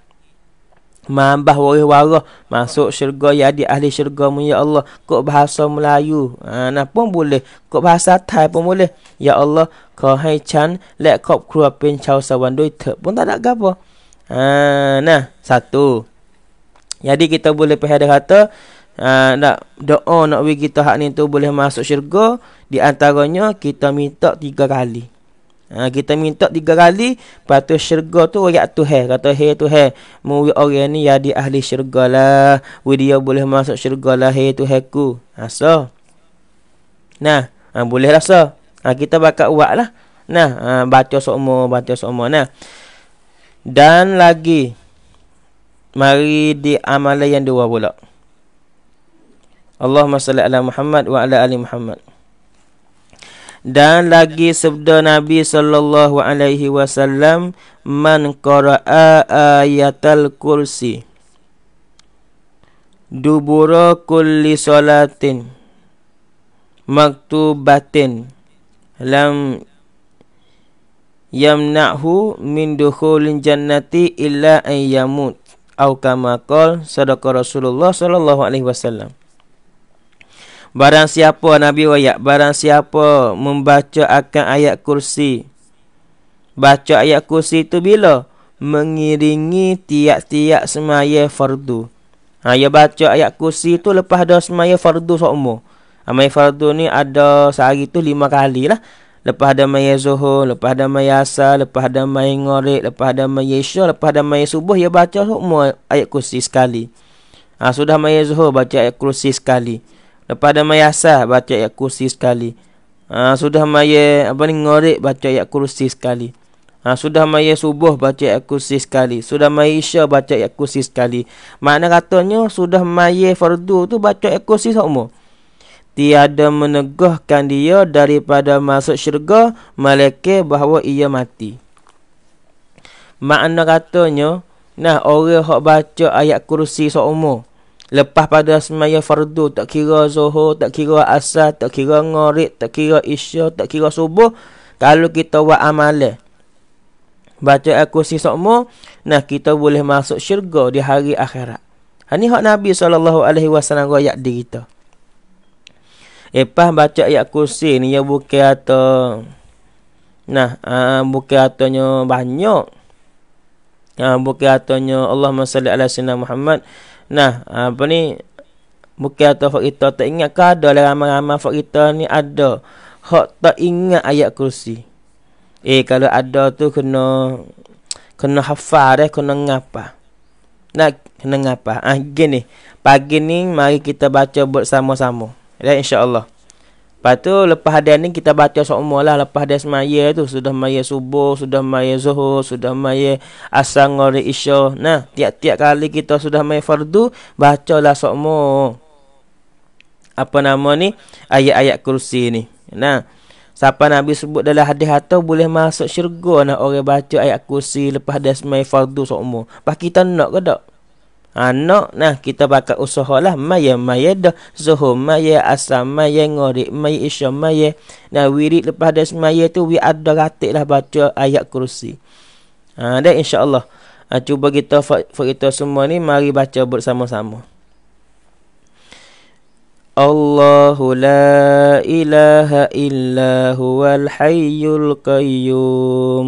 A: mambah warah-warah masuk syurga ya di ahli syurga mu ya Allah kok bahasa Melayu ha, nah pun boleh kok bahasa Thai pun boleh ya Allah kau hai chan lek kop krua pin chau sawan doi ter. pun tak nak gapo ha, nah satu jadi kita boleh pahala kata ha, nak doa nak bagi kita hak ni tu boleh masuk syurga di antaranya kita minta tiga kali Ha, kita minta tiga kali Lepas tu syurga tu Ayat tu hai Kata hai tu hai mui orang ni di ahli syurga lah Dia boleh masuk syurga lah Hai tu hai ku ha, So Nah ha, Boleh lah so ha, Kita bakal buat lah Nah ha, Baca semua, Baca semua. Nah Dan lagi Mari di amalan yang dua pula Allahumma salli ala Muhammad Wa ala ali Muhammad dan lagi sabda Nabi sallallahu alaihi wasallam man qaraa ayatal kursi dubura kulli salatin maktubatin lam yamnahu min dukhulin jannati illa ayyamut au kama qala sadaqa Rasulullah sallallahu alaihi wasallam Barang siapa Nabi wayak Barang siapa membaca akan ayat kursi Baca ayat kursi itu bila? Mengiringi tiap-tiap semaya fardu ha, Ya baca ayat kursi itu lepas dah semaya fardu seumur Amai ha, fardu ni ada sehari tu lima kali lah. Lepas ada maya zuhur, lepas ada maya asal, lepas ada maya ngorek, lepas ada maya isya, lepas ada maya subuh, ya baca semua ayat kursi sekali. Ha, sudah maya zuhur, baca ayat kursi sekali. Lepas dia mayasah baca ayat kursi sekali. Ha, sudah maya apa ni ngorek baca ayat kursi sekali. Ha, sudah maya subuh baca ayat kursi sekali. Sudah maya isya baca ayat kursi sekali. Mana katanya sudah maya fardu tu baca ayat kursi semua. Tiada meneguhkan dia daripada masuk syurga malaikat bahawa ia mati. Mana katanya nah orang hok baca ayat kursi seumur. Lepas pada semaya fardu Tak kira zuhur Tak kira asar Tak kira ngorik Tak kira isya Tak kira subuh Kalau kita buat amalan Baca aku si sokmo Nah kita boleh masuk syurga di hari akhirat Ini ha, hak Nabi SAW Raya di kita Lepas eh, baca ayat kursi ni Ya bukit atau Nah uh, ha, bukit atau banyak Ha, uh, bukit atau Allah SWT Muhammad Nah, apa ni? Bukan atau fakta tak ingat ke ada lah ramai-ramai fakta ni ada. Hak tak ingat ayat kursi. Eh, kalau ada tu kena kena hafal dah, kena ngapa. Nak kena ngapa? Ah, gini. Pagi ni mari kita baca bersama-sama. Ya, insya-Allah. Lepas tu lepas hadian ni kita baca seumur lah Lepas hadian semaya tu Sudah maya subuh Sudah maya zuhur Sudah maya asang ngori isya Nah tiap-tiap kali kita sudah maya fardu Baca lah Apa nama ni Ayat-ayat kursi ni Nah Siapa Nabi sebut dalam hadis atau boleh masuk syurga nak orang baca ayat kursi lepas dah semai fardu seumur. Pak kita nak ke tak? anak nah kita bakal usaha lah. maya maya dah zuhur maya asam maya ngori maya isya maya nah wirid lepas dari semaya tu wi ada ratik lah baca ayat kursi ha, dan insyaAllah ha, cuba kita for kita semua ni mari baca bersama-sama الله لا إله إلا هو الحي القيوم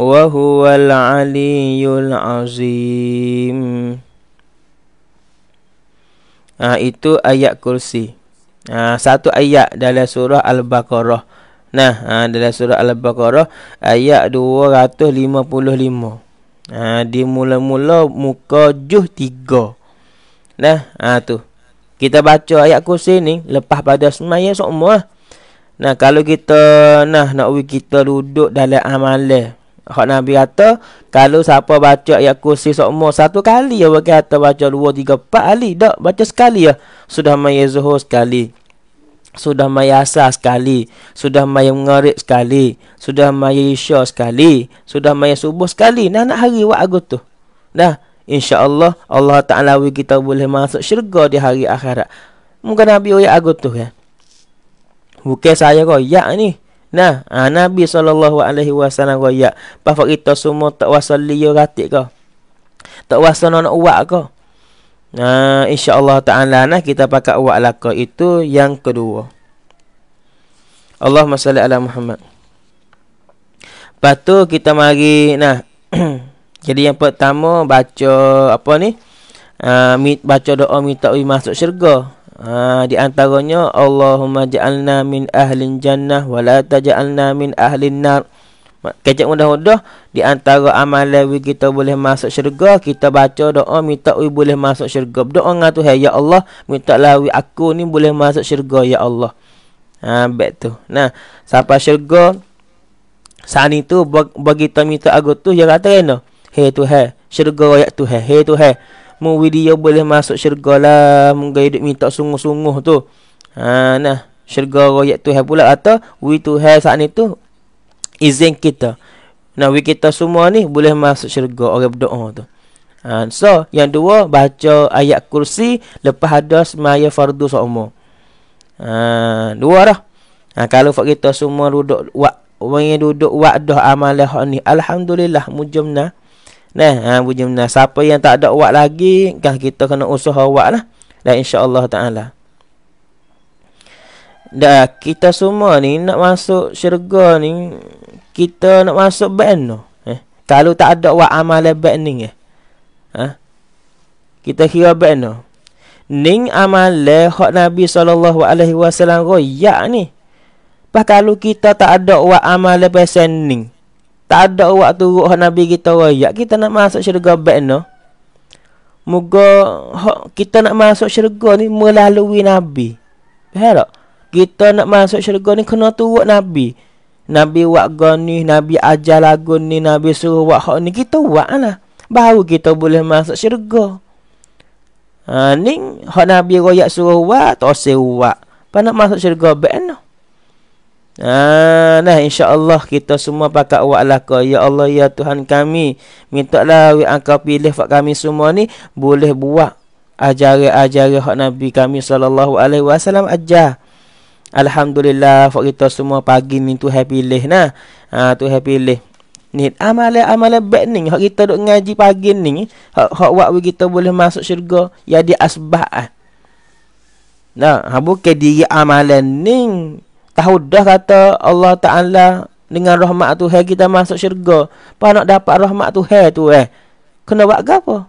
A: وهو العلي العظيم Ha, itu ayat kursi. Ha, satu ayat dalam surah Al-Baqarah. Nah, ha, dalam surah Al-Baqarah ayat 255. Ha, di mula-mula muka juh 3. Nah, ha, tu. Kita baca ayat kursi ni lepas pada semaya semua. Nah, kalau kita nah nak kita duduk dalam amalan. Hak Nabi kata, kalau siapa baca ayat kursi semua satu kali ya bagi kata baca dua, tiga, empat kali. Tak, baca sekali ya. Sudah main zuhur sekali. Sudah main asar sekali. Sudah main mengarik sekali. Sudah main isya sekali. Sudah main subuh sekali. Nah, nak hari buat aku tu. dah insyaAllah Allah Ta'ala kita boleh masuk syurga di hari akhirat. Mungkin Nabi ayat aku tu ya. Bukan saya kau, ya ni. Nah, ha, Nabi sallallahu alaihi wasallam kita semua tak wasal liyo ratik ke. Tak wasal nak uak kau. Nah, insya-Allah taala nah kita pakai uak laka itu yang kedua. Allahumma salli ala Muhammad. Patu kita mari nah. Jadi yang pertama baca apa ni? Uh, baca doa minta masuk syurga. Ha, di antaranya Allahumma ja'alna min ahlin jannah wa la taj'alna min ahlin nar. Kecik mudah-mudah di antara amalan kita boleh masuk syurga kita baca doa minta ui boleh masuk syurga. Doa ngah tu ya Allah minta lawi aku ni boleh masuk syurga ya Allah. Ha baik tu. Nah, siapa syurga saat itu bagi minta agot tu dia kata kena. Hey tu hey. Syurga royak tu hey. Hey tu hey. Mungkin dia boleh masuk syurga lah Mungkin hidup minta sungguh-sungguh tu ha, nah Syurga raya Tuhan pula Atau We Tuhan saat ni tu Izin kita Nah we kita semua ni Boleh masuk syurga Orang berdoa tu ha, So Yang dua Baca ayat kursi Lepas ada Semaya fardu seumur ha, Dua lah ha, Kalau fak kita semua duduk Wak Wengi duduk wak dah amalah ni Alhamdulillah Mujamnah Nah, ha, buji benar. Siapa yang tak ada uat lagi, kah kita kena usaha uat lah. Dan Allah ta'ala. Dah kita semua ni nak masuk syurga ni, kita nak masuk band no. Eh, kalau tak ada uat amal band ni eh. Ha? Kita kira band no. Ning amal hak Nabi SAW alaihi wasallam royak ni. Pas kalau kita tak ada uat amal pesan ni, tak ada waktu roh Nabi kita royak Kita nak masuk syurga baik no Moga kita nak masuk syurga ni melalui Nabi Faham tak? Kita nak masuk syurga ni kena turut Nabi Nabi wak gani, Nabi ajar lagu ni, Nabi suruh buat hak ni Kita wak lah Baru kita boleh masuk syurga Ha, ni hak Nabi royak suruh buat, tak usah buat Pernah masuk syurga baik no? Ah, nah insya-Allah kita semua pakat wa alaka. Ya Allah ya Tuhan kami, mintaklah wi engkau pilih fak kami semua ni boleh buat ajaran-ajaran hak Nabi kami sallallahu alaihi wasallam aja. Alhamdulillah fak kita semua pagi ni tu happy leh nah. Ah ha, tu happy leh. Ni amale amale bening hak kita duk ngaji pagi ni hak hak wak kita boleh masuk syurga ya di asbah. Eh. Nah, ha bukan diri amalan ning Tahu dah kata Allah Ta'ala dengan rahmat tu hai kita masuk syurga. Apa nak dapat rahmat tu hai tu eh? Kena buat ke apa?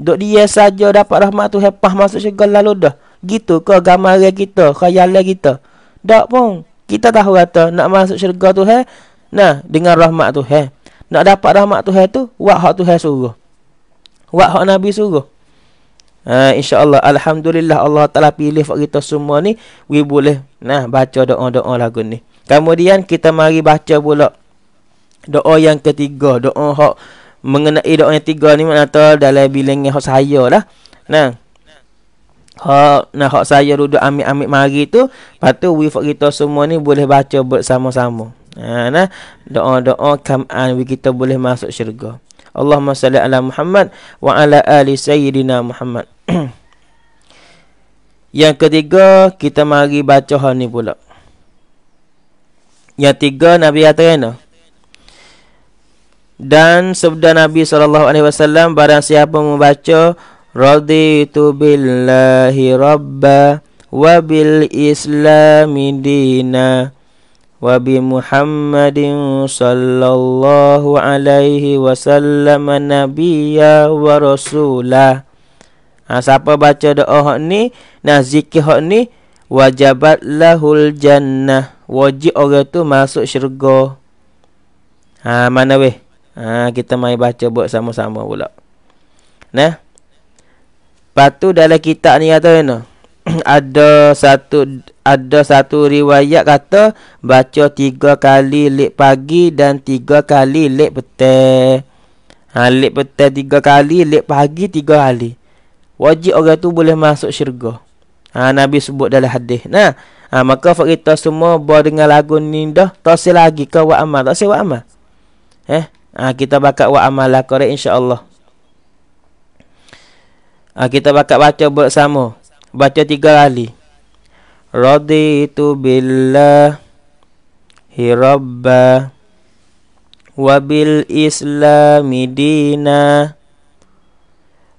A: Duk dia saja dapat rahmat tu hai pah masuk syurga lalu dah. Gitu ke agama kita, khayalan kita? Tak pun. Kita tahu kata nak masuk syurga tu hai. Nah, dengan rahmat tu hai. Nak dapat rahmat tu hai tu, buat hak tu hai suruh. Buat hak Nabi suruh. Ha, InsyaAllah Alhamdulillah Allah Ta'ala pilih Fak kita semua ni We boleh Nah baca doa-doa lagu ni Kemudian kita mari baca pula Doa yang ketiga Doa hak Mengenai doa yang ketiga ni Mana tahu dalam bilangan hak saya lah Nah Hak nah hak saya duduk ambil-ambil mari tu Lepas tu we fak kita semua ni Boleh baca bersama-sama ha, Nah Doa-doa come We kita boleh masuk syurga Allahumma salli ala Muhammad wa ala ali sayyidina Muhammad. yang ketiga, kita mari baca hal ni pula. Yang tiga, Nabi kata kan Dan sebuah Nabi SAW, barang siapa membaca, Raditu billahi rabba wa bil islami Muhammadin sallallahu alaihi wasallam وسلم wa ورسولا ha, siapa baca doa hak ni nah zikir hak ni wajabat lahul jannah wajib orang tu masuk syurga ha mana weh ha kita mai baca buat sama-sama pula nah patu dalam kitab ni kata ni you know? ada satu ada satu riwayat kata baca tiga kali lek pagi dan tiga kali lek petang. Ha lek petang tiga kali, lek pagi tiga kali. Wajib orang tu boleh masuk syurga. Ha Nabi sebut dalam hadis. Nah, ha, maka kita semua buat dengan lagu ni dah tosil lagi ke wa amal. Tosil wa amal. Eh, ha, kita bakat wa amal lah korek insya-Allah. Ha, kita bakat baca bersama baca tiga kali. Rodi itu bila hirabba wabil Islam dina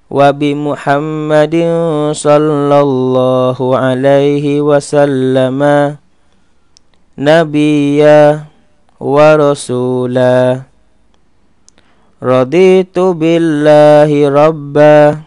A: wabi muhammadin sallallahu alaihi wasallama Nabiya wa rasula raditu billahi rabbah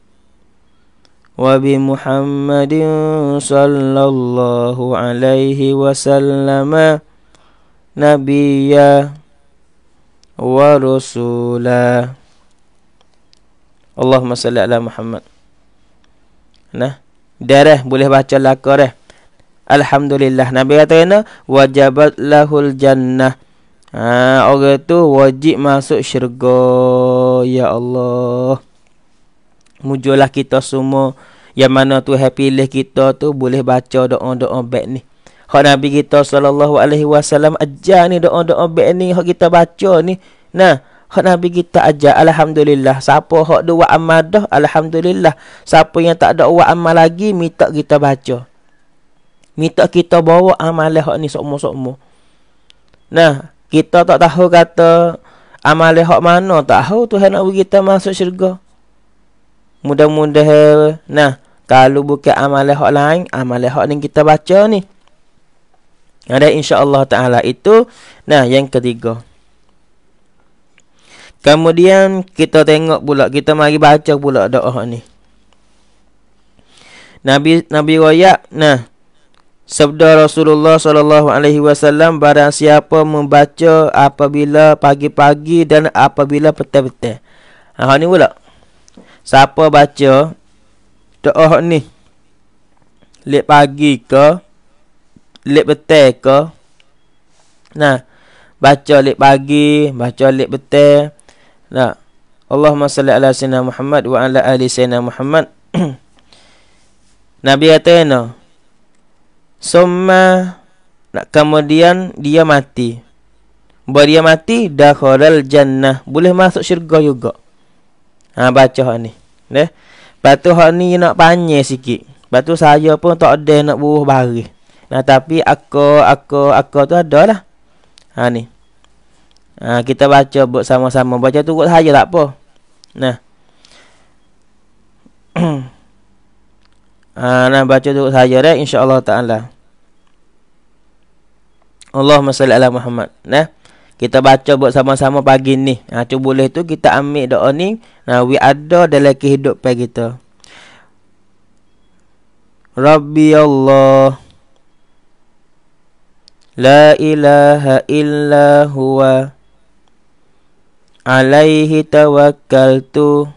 A: وبمحمد صلى الله عليه وسلم نبيا ورسولا Allahumma salli ala Muhammad. nah darah boleh baca laka eh. alhamdulillah nabi kata kena wajabat lahul jannah ha orang tu wajib masuk syurga ya Allah mujulah kita semua yang mana tu Tuhan pilih kita tu boleh baca doa-doa baik ni. Hak Nabi kita sallallahu alaihi wasallam ajar ni doa-doa baik ni hak kita baca ni. Nah, hak Nabi kita ajar alhamdulillah. Siapa hak doa amal dah alhamdulillah. Siapa yang tak ada doa amal lagi minta kita baca. Minta kita bawa amal hak ni sokmo-sokmo. Nah, kita tak tahu kata amal hak mana Tak tahu Tuhan nak bagi kita masuk syurga. Mudah-mudahan nah kalau buka amalan hak lain, amalan hak yang kita baca ni. Ada insya-Allah taala itu. Nah, yang ketiga. Kemudian kita tengok pula kita mari baca pula doa ni. Nabi Nabi Royak nah Sabda Rasulullah sallallahu alaihi wasallam barang siapa membaca apabila pagi-pagi dan apabila petang-petang. Ha ni pula. Siapa baca doa ni lep pagi ke lep petang ke nah baca lep pagi baca lep petang nah Allahumma salli ala sayyidina Muhammad wa ala ali sayyidina Muhammad Nabi kata ni summa nak kemudian dia mati bila dia mati dakhalal jannah boleh masuk syurga juga Ha baca hak ni. Neh. batu hak ni nak panjang sikit. batu tu saya pun tak ada nak buruh baris. Nah tapi aku aku aku tu ada lah. Ha ni. Ha, kita baca buat sama-sama. Baca tu buat saja tak apa. Nah. ha, nah baca tu saja dah insya-Allah taala. Allahumma salli ala Muhammad. Nah kita baca buat sama-sama pagi ni. Ha, tu boleh tu kita ambil doa ni. Nah, ha, we ada dalam kehidupan kita. Rabbi Allah. La ilaha illa huwa. Alaihi tawakkaltu.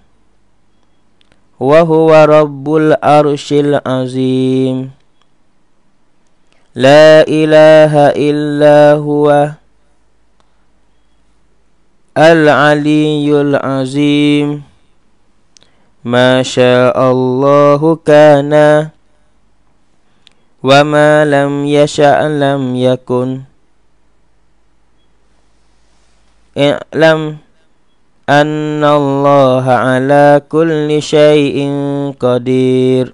A: Wa huwa rabbul arshil azim. La ilaha illa huwa. العلي العظيم ما شاء الله كان وما لم يشأ لم يكن اعلم أن الله على كل شيء قدير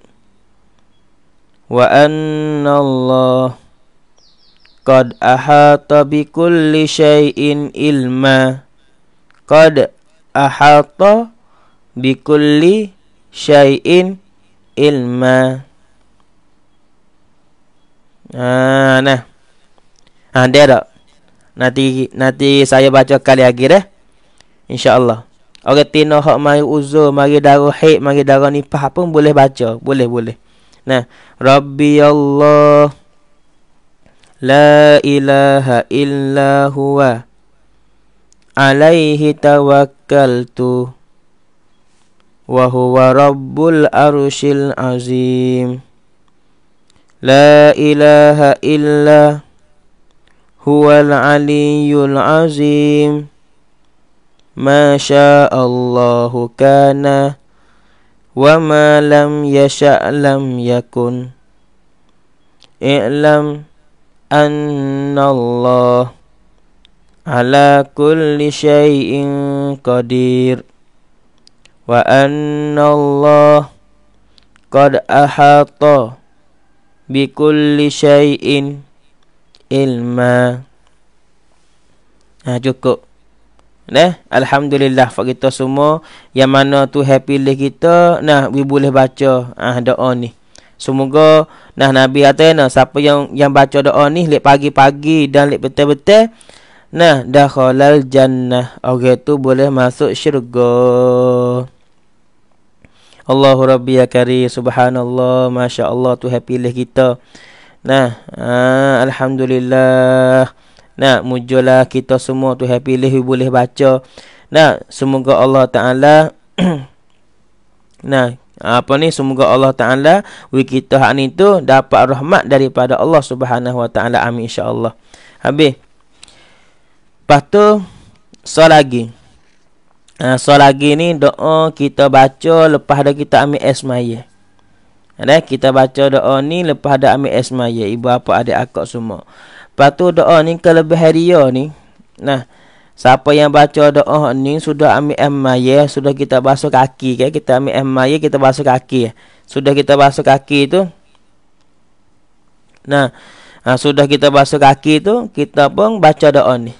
A: وأن الله قد أحاط بكل شيء علما qad ahata bi kulli syai'in ilma Ah nah. Ah dia dah. Nanti nanti saya baca kali lagi deh. Insya-Allah. Orang okay, tino hak mari uzur, mari darah haid, mari darah nipah pun boleh baca, boleh boleh. Nah, Rabbi Allah la ilaha illa huwa. عليه توكلت وهو رب الأرش العظيم لا إله إلا هو العلي العظيم ما شاء الله كان وما لم يشأ لم يكن اعلم أن الله ala kulli Shayin qadir wa anna Allah qad ahata bi kulli Shayin ilma Nah cukup Nah, Alhamdulillah Bagi kita semua Yang mana tu happy list kita Nah, we boleh baca ah, doa ni Semoga Nah, Nabi kata Siapa yang yang baca doa ni Lek pagi-pagi Dan lek betul-betul Nah, dakhalal jannah. Orang okay, tu boleh masuk syurga. Allahu Rabbi ya Kari, Subhanallah, Masya Allah tu happy lah kita. Nah, ah, Alhamdulillah. Nah, mujulah kita semua tu happy lah boleh baca. Nah, semoga Allah Ta'ala Nah, apa ni semoga Allah Taala wi kita hak ni tu dapat rahmat daripada Allah Subhanahu wa taala amin insyaallah. Habis. Lepas tu so lagi. Ha, so lagi ni doa kita baca lepas dah kita ambil esmaya. Ada ha, kita baca doa ni lepas dah ambil esmaya ibu apa adik akak semua. Lepas tu doa ni kalau kelebih hari ni. Nah, siapa yang baca doa ni sudah ambil esmaya, sudah kita basuh kaki ke, kita ambil esmaya kita basuh kaki. ya Sudah kita basuh kaki itu. Nah, ha, sudah kita basuh kaki itu kita pun baca doa ni.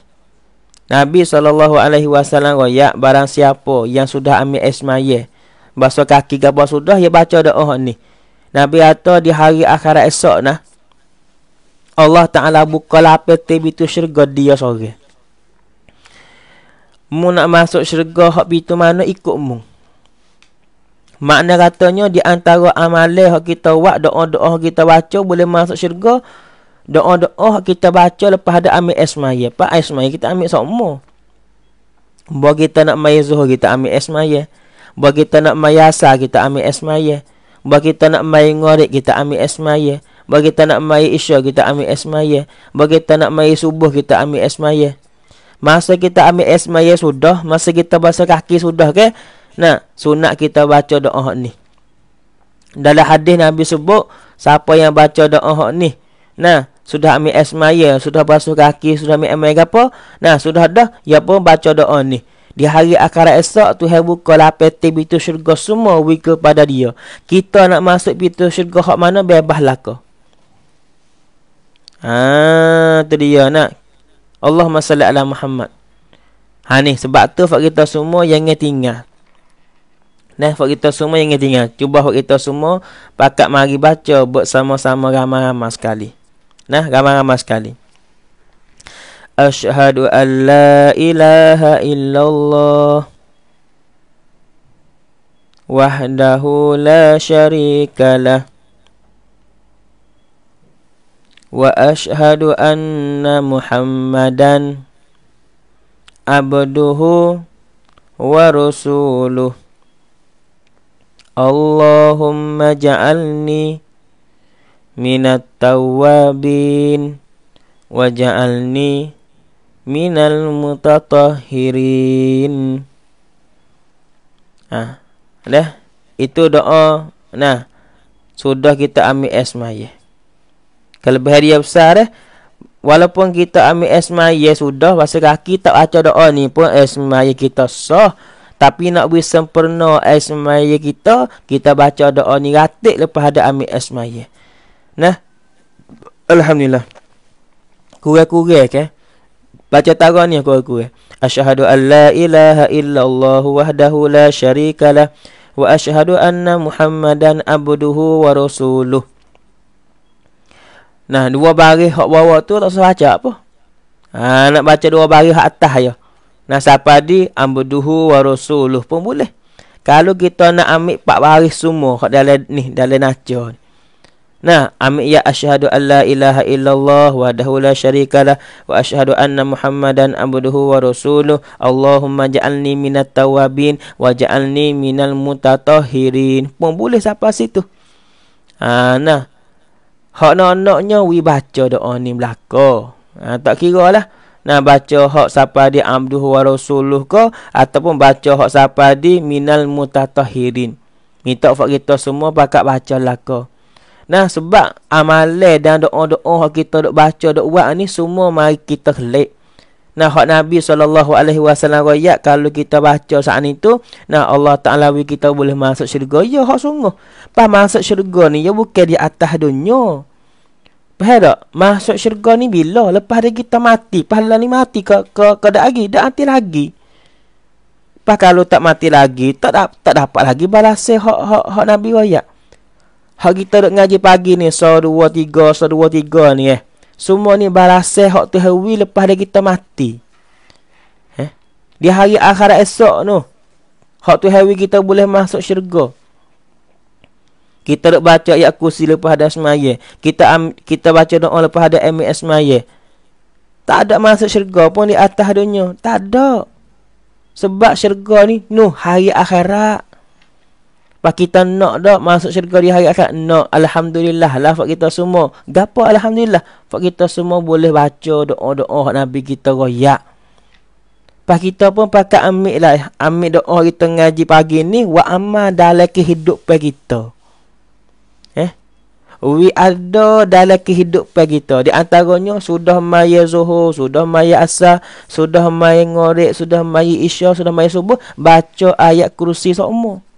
A: Nabi sallallahu alaihi wasallam ya barang siapa yang sudah ambil ismaye basuh kaki gapo sudah ya baca doa oh, ni. Nabi kata di hari akhirat esok nah Allah Taala buka lapet tebi tu syurga dia sore. Mu nak masuk syurga hak bitu mana ikut mu. Makna katanya di antara amalan hak kita buat doa-doa kita baca boleh masuk syurga doa-doa kita baca lepas ada ambil esmaya. Pak esmaya kita ambil semua. Buat kita nak maya zuhur kita ambil esmaya. Buat kita nak maya asar kita ambil esmaya. Buat kita nak maya ngorek kita ambil esmaya. Buat kita nak maya isya kita ambil esmaya. Buat kita nak maya subuh kita ambil esmaya. Masa kita ambil esmaya sudah. Masa kita basa kaki sudah ke. Nah sunat kita baca doa ni. Dalam hadis Nabi sebut. Siapa yang baca doa ni. Nah, sudah ambil esmaya, sudah basuh kaki, sudah ambil amal apa? Nah, sudah dah, ya pun baca doa ni. Di hari akar esok tu hebu kala peti pintu syurga semua wika pada dia. Kita nak masuk pintu syurga hak mana bebaslah kau. Ha, tu dia nak. Allah salli ala Muhammad. Ha ni sebab tu fak kita semua yang tinggal. Nah, fak kita semua yang tinggal. Cuba fak kita semua pakat mari baca bersama-sama ramai-ramai sekali. Nah, ramai-ramai sekali. Ashhadu an la ilaha illallah wahdahu la syarika lah wa ashhadu anna muhammadan abduhu wa rasuluh Allahumma ja'alni minat tawabin waj'alni minal mutatahhirin ah ha, dah itu doa nah sudah kita ambil asmaya kalau berhadiah besar dah walaupun kita ambil asmaya sudah masa kaki tak baca doa ni pun asmaya kita sah tapi nak beri sempurna asmaya kita kita baca doa ni ratik lepas ada ambil asmaya Nah. Alhamdulillah. Kurang-kurang ke? Baca tarawih ni kurang-kurang. Asyhadu an la ilaha illallah wahdahu la syarikalah wa asyhadu anna Muhammadan abduhu wa rasuluh. Nah, dua baris hak bawah tu tak usah baca apa. Ha, nak baca dua baris hak atas ya. Nah, siapa di abduhu wa rasuluh pun boleh. Kalau kita nak ambil pak baris semua hak dalam ni, dalam naca ni. Nah, amin ya asyhadu an la ilaha illallah wa dahu la syarikalah wa asyhadu anna muhammadan abduhu wa rasuluh. Allahumma ja'alni minat tawabin wa ja'alni minal mutatahirin. Pun boleh siapa situ. Ha, nah. Hak anaknya wi baca doa ni belaka. Ha, tak kira lah. Nah baca hak siapa di abduhu wa rasuluh ko, ataupun baca hak siapa di minal mutatahirin. Minta fak semua pakak baca lah kau. Nah sebab amalan dan doa-doa kita dok baca dok buat ni semua mari kita kelik. Nah hak Nabi sallallahu alaihi wasallam royak kalau kita baca saat itu nah Allah Taala bagi kita boleh masuk syurga. Ya hak sungguh. Pas masuk syurga ni ya bukan di atas dunia. Faham tak? Masuk syurga ni bila? Lepas dia kita mati. pas Pahala ni mati ke ke ke dah lagi, dah mati lagi. Pas kalau tak mati lagi, tak tak, tak dapat lagi balas hak hak hak Nabi royak. Hari kita duk ngaji pagi ni so dua tiga so dua tiga ni eh. Semua ni balasan hak Tuhan lepas dia kita mati. Eh. Di hari akhirat esok tu. Hak Tuhan kita boleh masuk syurga. Kita duk baca ayat kursi lepas ada semaya. Kita am, kita baca doa lepas ada MS semaya. Tak ada masuk syurga pun di atas dunia. Tak ada. Sebab syurga ni nuh hari akhirat. Lepas kita nak dah masuk syurga di hari akhirat. Nak. Alhamdulillah lah. Fak kita semua. Gapa Alhamdulillah. Fak kita semua boleh baca doa-doa Nabi kita royak. Lepas kita pun pakai ambil lah. Ambil doa kita ngaji pagi ni. Wa amal dalam kehidupan kita. Eh? We ada dalam kehidupan kita. Di antaranya sudah maya zuhur, sudah maya asar, sudah maya ngorek, sudah maya isya, sudah maya subuh. Baca ayat kursi semua. So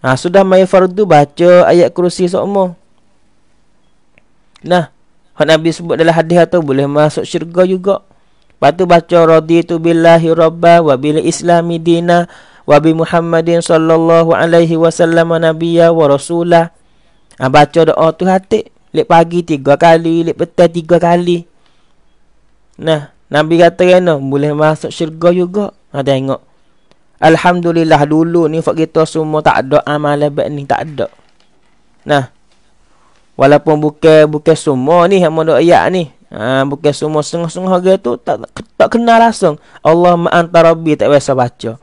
A: Ha, sudah main fardu baca ayat kursi semua. Nah, hak Nabi sebut dalam hadis tu boleh masuk syurga juga. Lepas tu baca raditu billahi rabba wa bil islami dina wa bi Muhammadin sallallahu alaihi wasallam nabiyya wa rasula. Ha, baca doa tu hati. Lep pagi tiga kali, lep petang tiga kali. Nah, Nabi kata kena boleh masuk syurga juga. Ha tengok. Alhamdulillah dulu ni fak kita semua tak ada amal baik ni tak ada. Nah. Walaupun bukan bukan semua ni yang mondok ayat ni. Ha, bukan semua sengah-sengah ke tu tak tak kenal langsung. Allahumma anta rabbi tak biasa baca.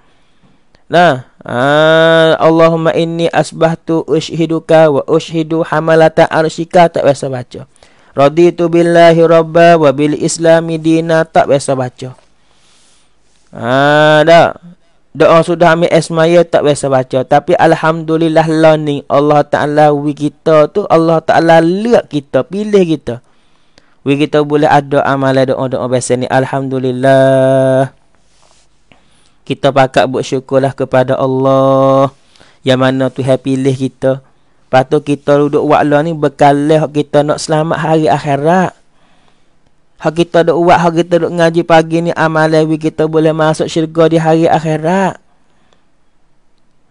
A: Nah, ha, Allahumma inni tu ushiduka wa ushidu hamalata arsyika tak biasa baca. Raditu billahi rabba wa bil islami dina tak biasa baca. Ha, dah. Doa sudah ambil esmaya tak biasa baca. Tapi Alhamdulillah learning Allah Ta'ala we kita tu Allah Ta'ala lihat kita, pilih kita. We kita boleh ada amalan doa-doa biasa ni. Alhamdulillah. Kita pakat buat syukur lah kepada Allah. Yang mana tu yang pilih kita. Lepas tu kita duduk waklah ni bekalah kita nak selamat hari akhirat. Hak kita duk buat, hak kita duk ngaji pagi ni amalawi kita boleh masuk syurga di hari akhirat.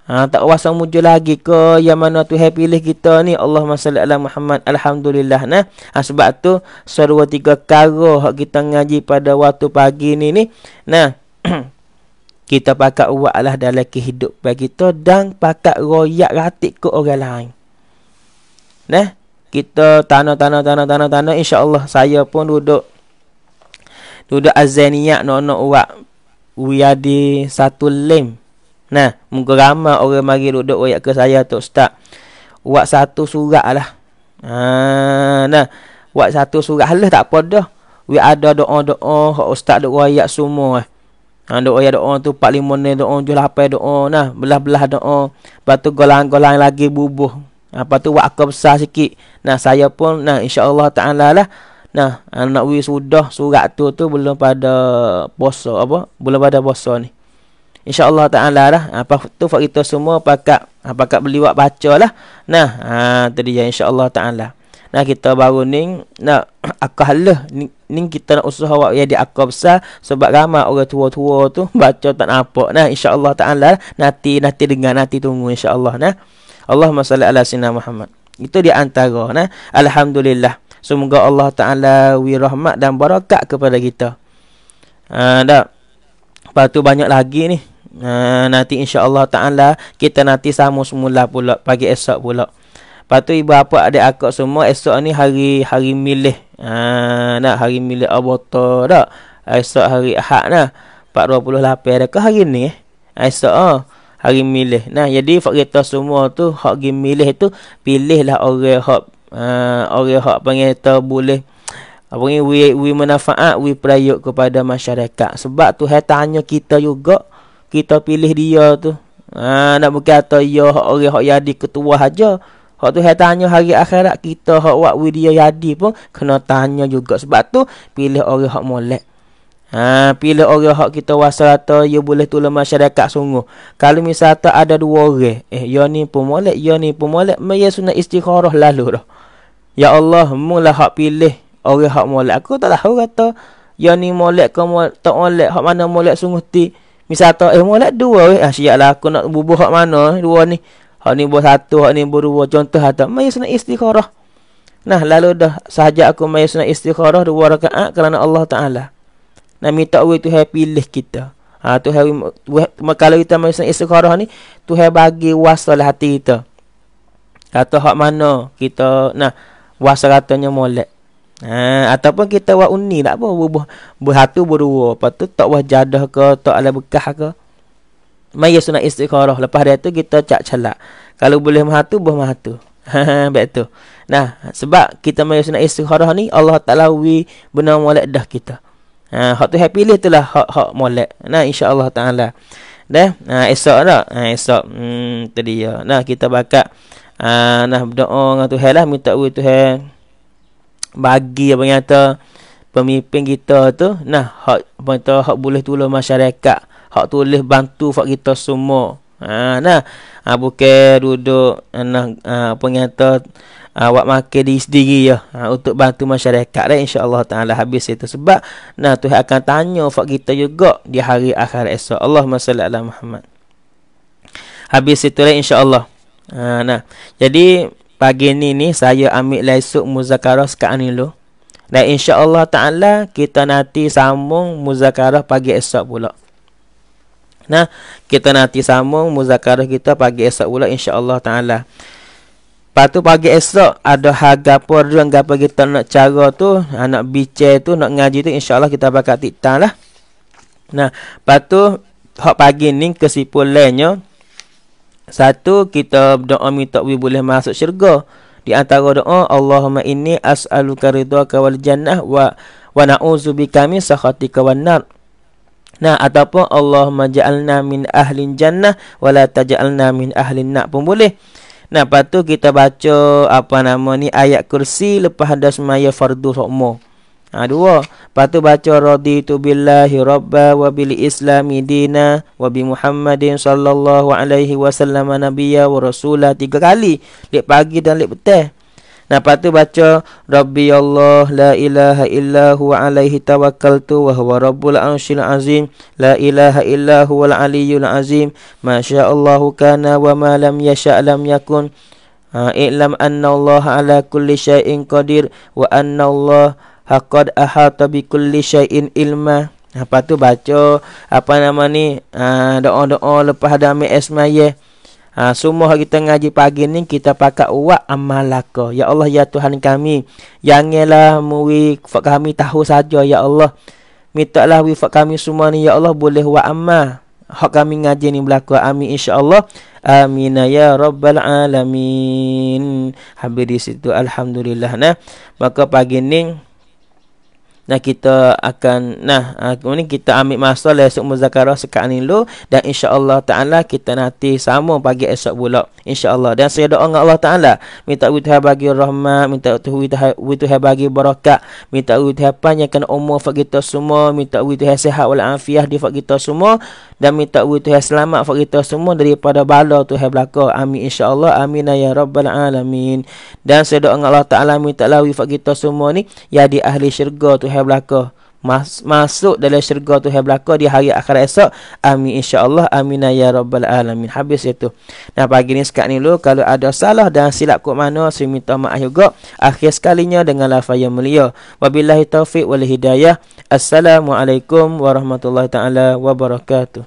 A: Ha, tak kuasa muncul lagi ke yang mana tu happy pilih kita ni Allah salli Allah Muhammad alhamdulillah nah ha, sebab tu seru tiga kara hak kita ngaji pada waktu pagi ni ni nah kita pakat uatlah dalam kehidupan kita dan pakat royak ratik ke orang lain nah kita tanah-tanah tanah-tanah tanah insyaallah saya pun duduk duduk azaniyat nak nak uak wiyadi satu lem nah muka ramai orang mari duduk wayak ke saya tok ustaz uak satu surat lah ha nah uak satu surat lah tak apa dah wi ada doa-doa hak ustaz duk wayak semua Ha, ah, doa ya doa tu pak 5 ni doa jual apa doa nah belah-belah doa. Lepas tu golang-golang lagi bubuh. Apa tu buat besar sikit. Nah saya pun nah insyaallah allah taala lah Nah, anak wi sudah surat tu tu belum pada puasa apa? Belum pada puasa ni. Insya-Allah taala lah. Apa ah, tu fakta semua pakak ah, kak beli wak bacalah. Nah, ha tadi ya insya-Allah taala. Nah kita baru ni nak akah lah ni, ni kita nak usaha awak ya di akah besar sebab ramai orang tua-tua tu baca tak apa. Nah insya-Allah taala lah. nanti nanti dengar nanti tunggu insya-Allah nah. Allahumma salli ala sayyidina Muhammad. Itu di antara nah alhamdulillah. Semoga Allah Ta'ala Wirahmat dan barakat kepada kita ha, Tak Lepas tu banyak lagi ni ha, Nanti insya Allah Ta'ala Kita nanti sama semula pula Pagi esok pula Lepas tu ibu apa adik akak semua Esok ni hari hari milih ha, Nak hari milih aborto Tak Esok hari ahad lah 428 ke hari ni eh? Esok oh, hari milih. Nah, jadi fakta semua tu hak gi milih tu pilihlah orang hak uh, orang hak panggil tu boleh apa ni we we manfaat we prayuk kepada masyarakat sebab tu hai tanya kita juga kita pilih dia tu ha uh, nak berkata ya hak orang hak jadi ketua saja hak tu hai tanya hari akhirat kita hak wak we dia jadi pun kena tanya juga sebab tu pilih orang hak molek Ha, pilih orang hak kita wasal atau ia ya boleh tolong masyarakat sungguh. Kalau misalnya ada dua orang, eh, ia ya ni pun boleh, ia ya ni pun boleh. Maya sunat istikharah lalu dah. Ya Allah, mula hak pilih orang hak molek. Aku tak tahu kata, ya ni molek ke mo, tak molek, hak mana molek sungguh ti. Misal tak, eh molek dua. Eh, ah, siap lah, aku nak bubuh hak mana, eh, dua ni. Hak ni buat satu, hak ni buat dua. Contoh kata, lah maya sunat istikharah. Nah, lalu dah sahaja aku maya sunat istikharah dua rakaat kerana Allah Ta'ala. Nah, minta orang tu pilih kita. Ha, ah, tu kalau kita maya sunat istikharah ni, tu bagi wasalah hati kita. Kata hak mana kita, nah, Wah seratanya molek ha, Ataupun kita wah uni tak apa Berbuah Berhatu berdua Lepas tu tak wah jadah ke Tak ala bekah ke Maya sunat istiqarah Lepas dia tu kita cak celak Kalau boleh mahatu Buah mahatu Betul Nah Sebab kita maya sunat istiqarah ni Allah Ta'ala wi Benar molek dah kita ha, Hak tu happy lah tu lah Hak, hak molek Nah insyaAllah ta'ala Dah ha, Esok tak ha, Esok hmm, Tadi ya Nah kita bakat Ah, nak berdoa dengan Tuhan lah minta kepada Tuhan bagi apa nyata pemimpin kita tu nah hak apa kata hak boleh tolong masyarakat hak boleh bantu hak kita semua ha nah ha, bukan duduk ah, nah apa nyata awak makan di sendiri ya ha, untuk bantu masyarakat dah insyaallah taala habis itu sebab nah tu akan tanya hak kita juga di hari akhir esok Allahumma salli ala Muhammad habis itu dah insyaallah Ha, nah. Jadi pagi ni ni saya ambil lesuk muzakarah sekarang ni dulu. Dan insya-Allah taala kita nanti sambung muzakarah pagi esok pula. Nah, kita nanti sambung muzakarah kita pagi esok pula insya-Allah taala. Patu pagi esok ada harga porong apa kita nak cara tu, ah, nak bicara tu, nak ngaji tu insya-Allah kita bakal titah lah. Nah, patu tu hok pagi ni kesimpulannya satu kita doa minta we boleh masuk syurga. Di antara doa Allahumma inni as'aluka ridhaka wal jannah wa wa na'udzubika min sakhatika wan nar. Nah ataupun Allahumma ja'alna min ahlin jannah wa la taj'alna min ahlin nar pun boleh. Nah, lepas kita baca apa nama ni ayat kursi lepas ada semaya fardu sokmo. Ha, dua. Lepas tu baca raditu billahi rabba wa bil islami dina wa bi muhammadin sallallahu alaihi wasallam nabiyya wa rasulah. Tiga kali. Lek pagi dan lek petai. Nah, lepas baca Rabbi Allah la ilaha illa huwa alaihi tawakkaltu wa huwa rabbul arshil azim la ilaha illa huwal Aliyul azim ma Allahu kana wa ma lam yasha' lam yakun ha, i'lam anna Allah ala kulli syai'in qadir wa anna Allah Hakod ahal bi kulli syai'in ilma apa tu baca apa nama ni ah, doa-doa lepas ada ambil esmaye ha, ah, semua kita ngaji pagi ni kita pakai uak amalaka ya Allah ya Tuhan kami jangilah muwi kami tahu saja ya Allah mintalah wifak kami semua ni ya Allah boleh wa amal hak kami ngaji ni berlaku amin insyaallah amin ya rabbal alamin habis di situ alhamdulillah nah maka pagi ni Nah kita akan nah ah, kemudian kita ambil masa lah esok muzakarah sekarang ni lo dan insyaallah taala kita nanti sama pagi esok pula insyaallah dan saya doa dengan Allah taala minta Tuhan bagi rahmat minta Tuhan Tuhan bagi barakat minta Tuhan panjangkan umur fak kita semua minta Tuhan sehat wal afiah di fak kita semua dan minta Tuhan selamat fak kita semua daripada bala Tuhan belaka amin insyaallah amin ya rabbal alamin dan saya doa dengan Allah taala minta lawi fak kita semua ni ya di ahli syurga Tuhan Tuhan belaka masuk dalam syurga Tuhan belaka di hari akhir esok amin insyaallah amin ya rabbal alamin habis itu nah pagi ni sekat ni dulu kalau ada salah dan silap kot mana saya minta maaf juga akhir sekalinya dengan lafaz yang mulia wabillahi taufik wal hidayah assalamualaikum warahmatullahi taala wabarakatuh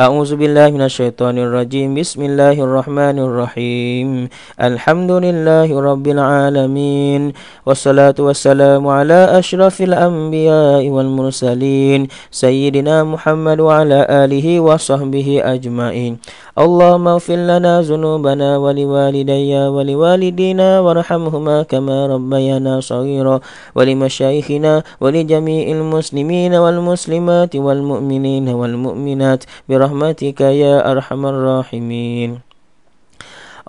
A: أعوذ بالله من الشيطان الرجيم بسم الله الرحمن الرحيم الحمد لله رب العالمين والصلاة والسلام على أشرف الأنبياء والمرسلين سيدنا محمد وعلى آله وصحبه أجمعين اللهم اغفر لنا ذنوبنا ولوالدي ولوالدينا وارحمهما كما ربيانا صغيرا ولمشايخنا ولجميع المسلمين والمسلمات والمؤمنين والمؤمنات برحمة برحمتك يا أرحم الراحمين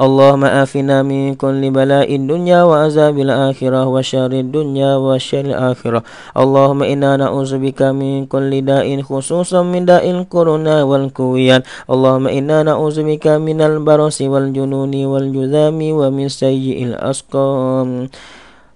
A: اللهم آفنا من كل بلاء الدنيا وعذاب الآخرة وشر الدنيا وشر الآخرة اللهم إنا نعوذ بك من كل داء خصوصا من داء الكورونا والكويان اللهم إنا نعوذ بك من البرص والجنون والجذام ومن سيء الأسقام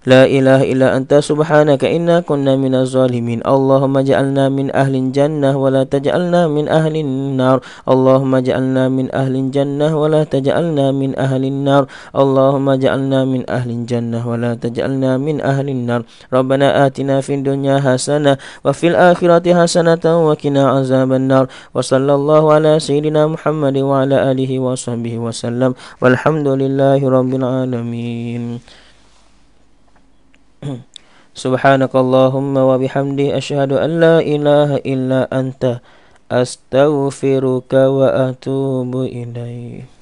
A: لا إله إلا أنت سبحانك إنا كنا من الظالمين اللهم اجعلنا من أهل الجنة ولا تجعلنا من أهل النار اللهم اجعلنا من أهل الجنة ولا تجعلنا من أهل النار اللهم اجعلنا من أهل الجنة ولا تجعلنا من أهل النار ربنا آتنا في الدنيا حسنة وفي الآخرة حسنة وقنا عذاب النار وصلى الله على سيدنا محمد وعلى آله وصحبه وسلم والحمد لله رب العالمين سبحانك اللهم وبحمدي أشهد أن لا إله إلا أنت أستغفرك وأتوب إليك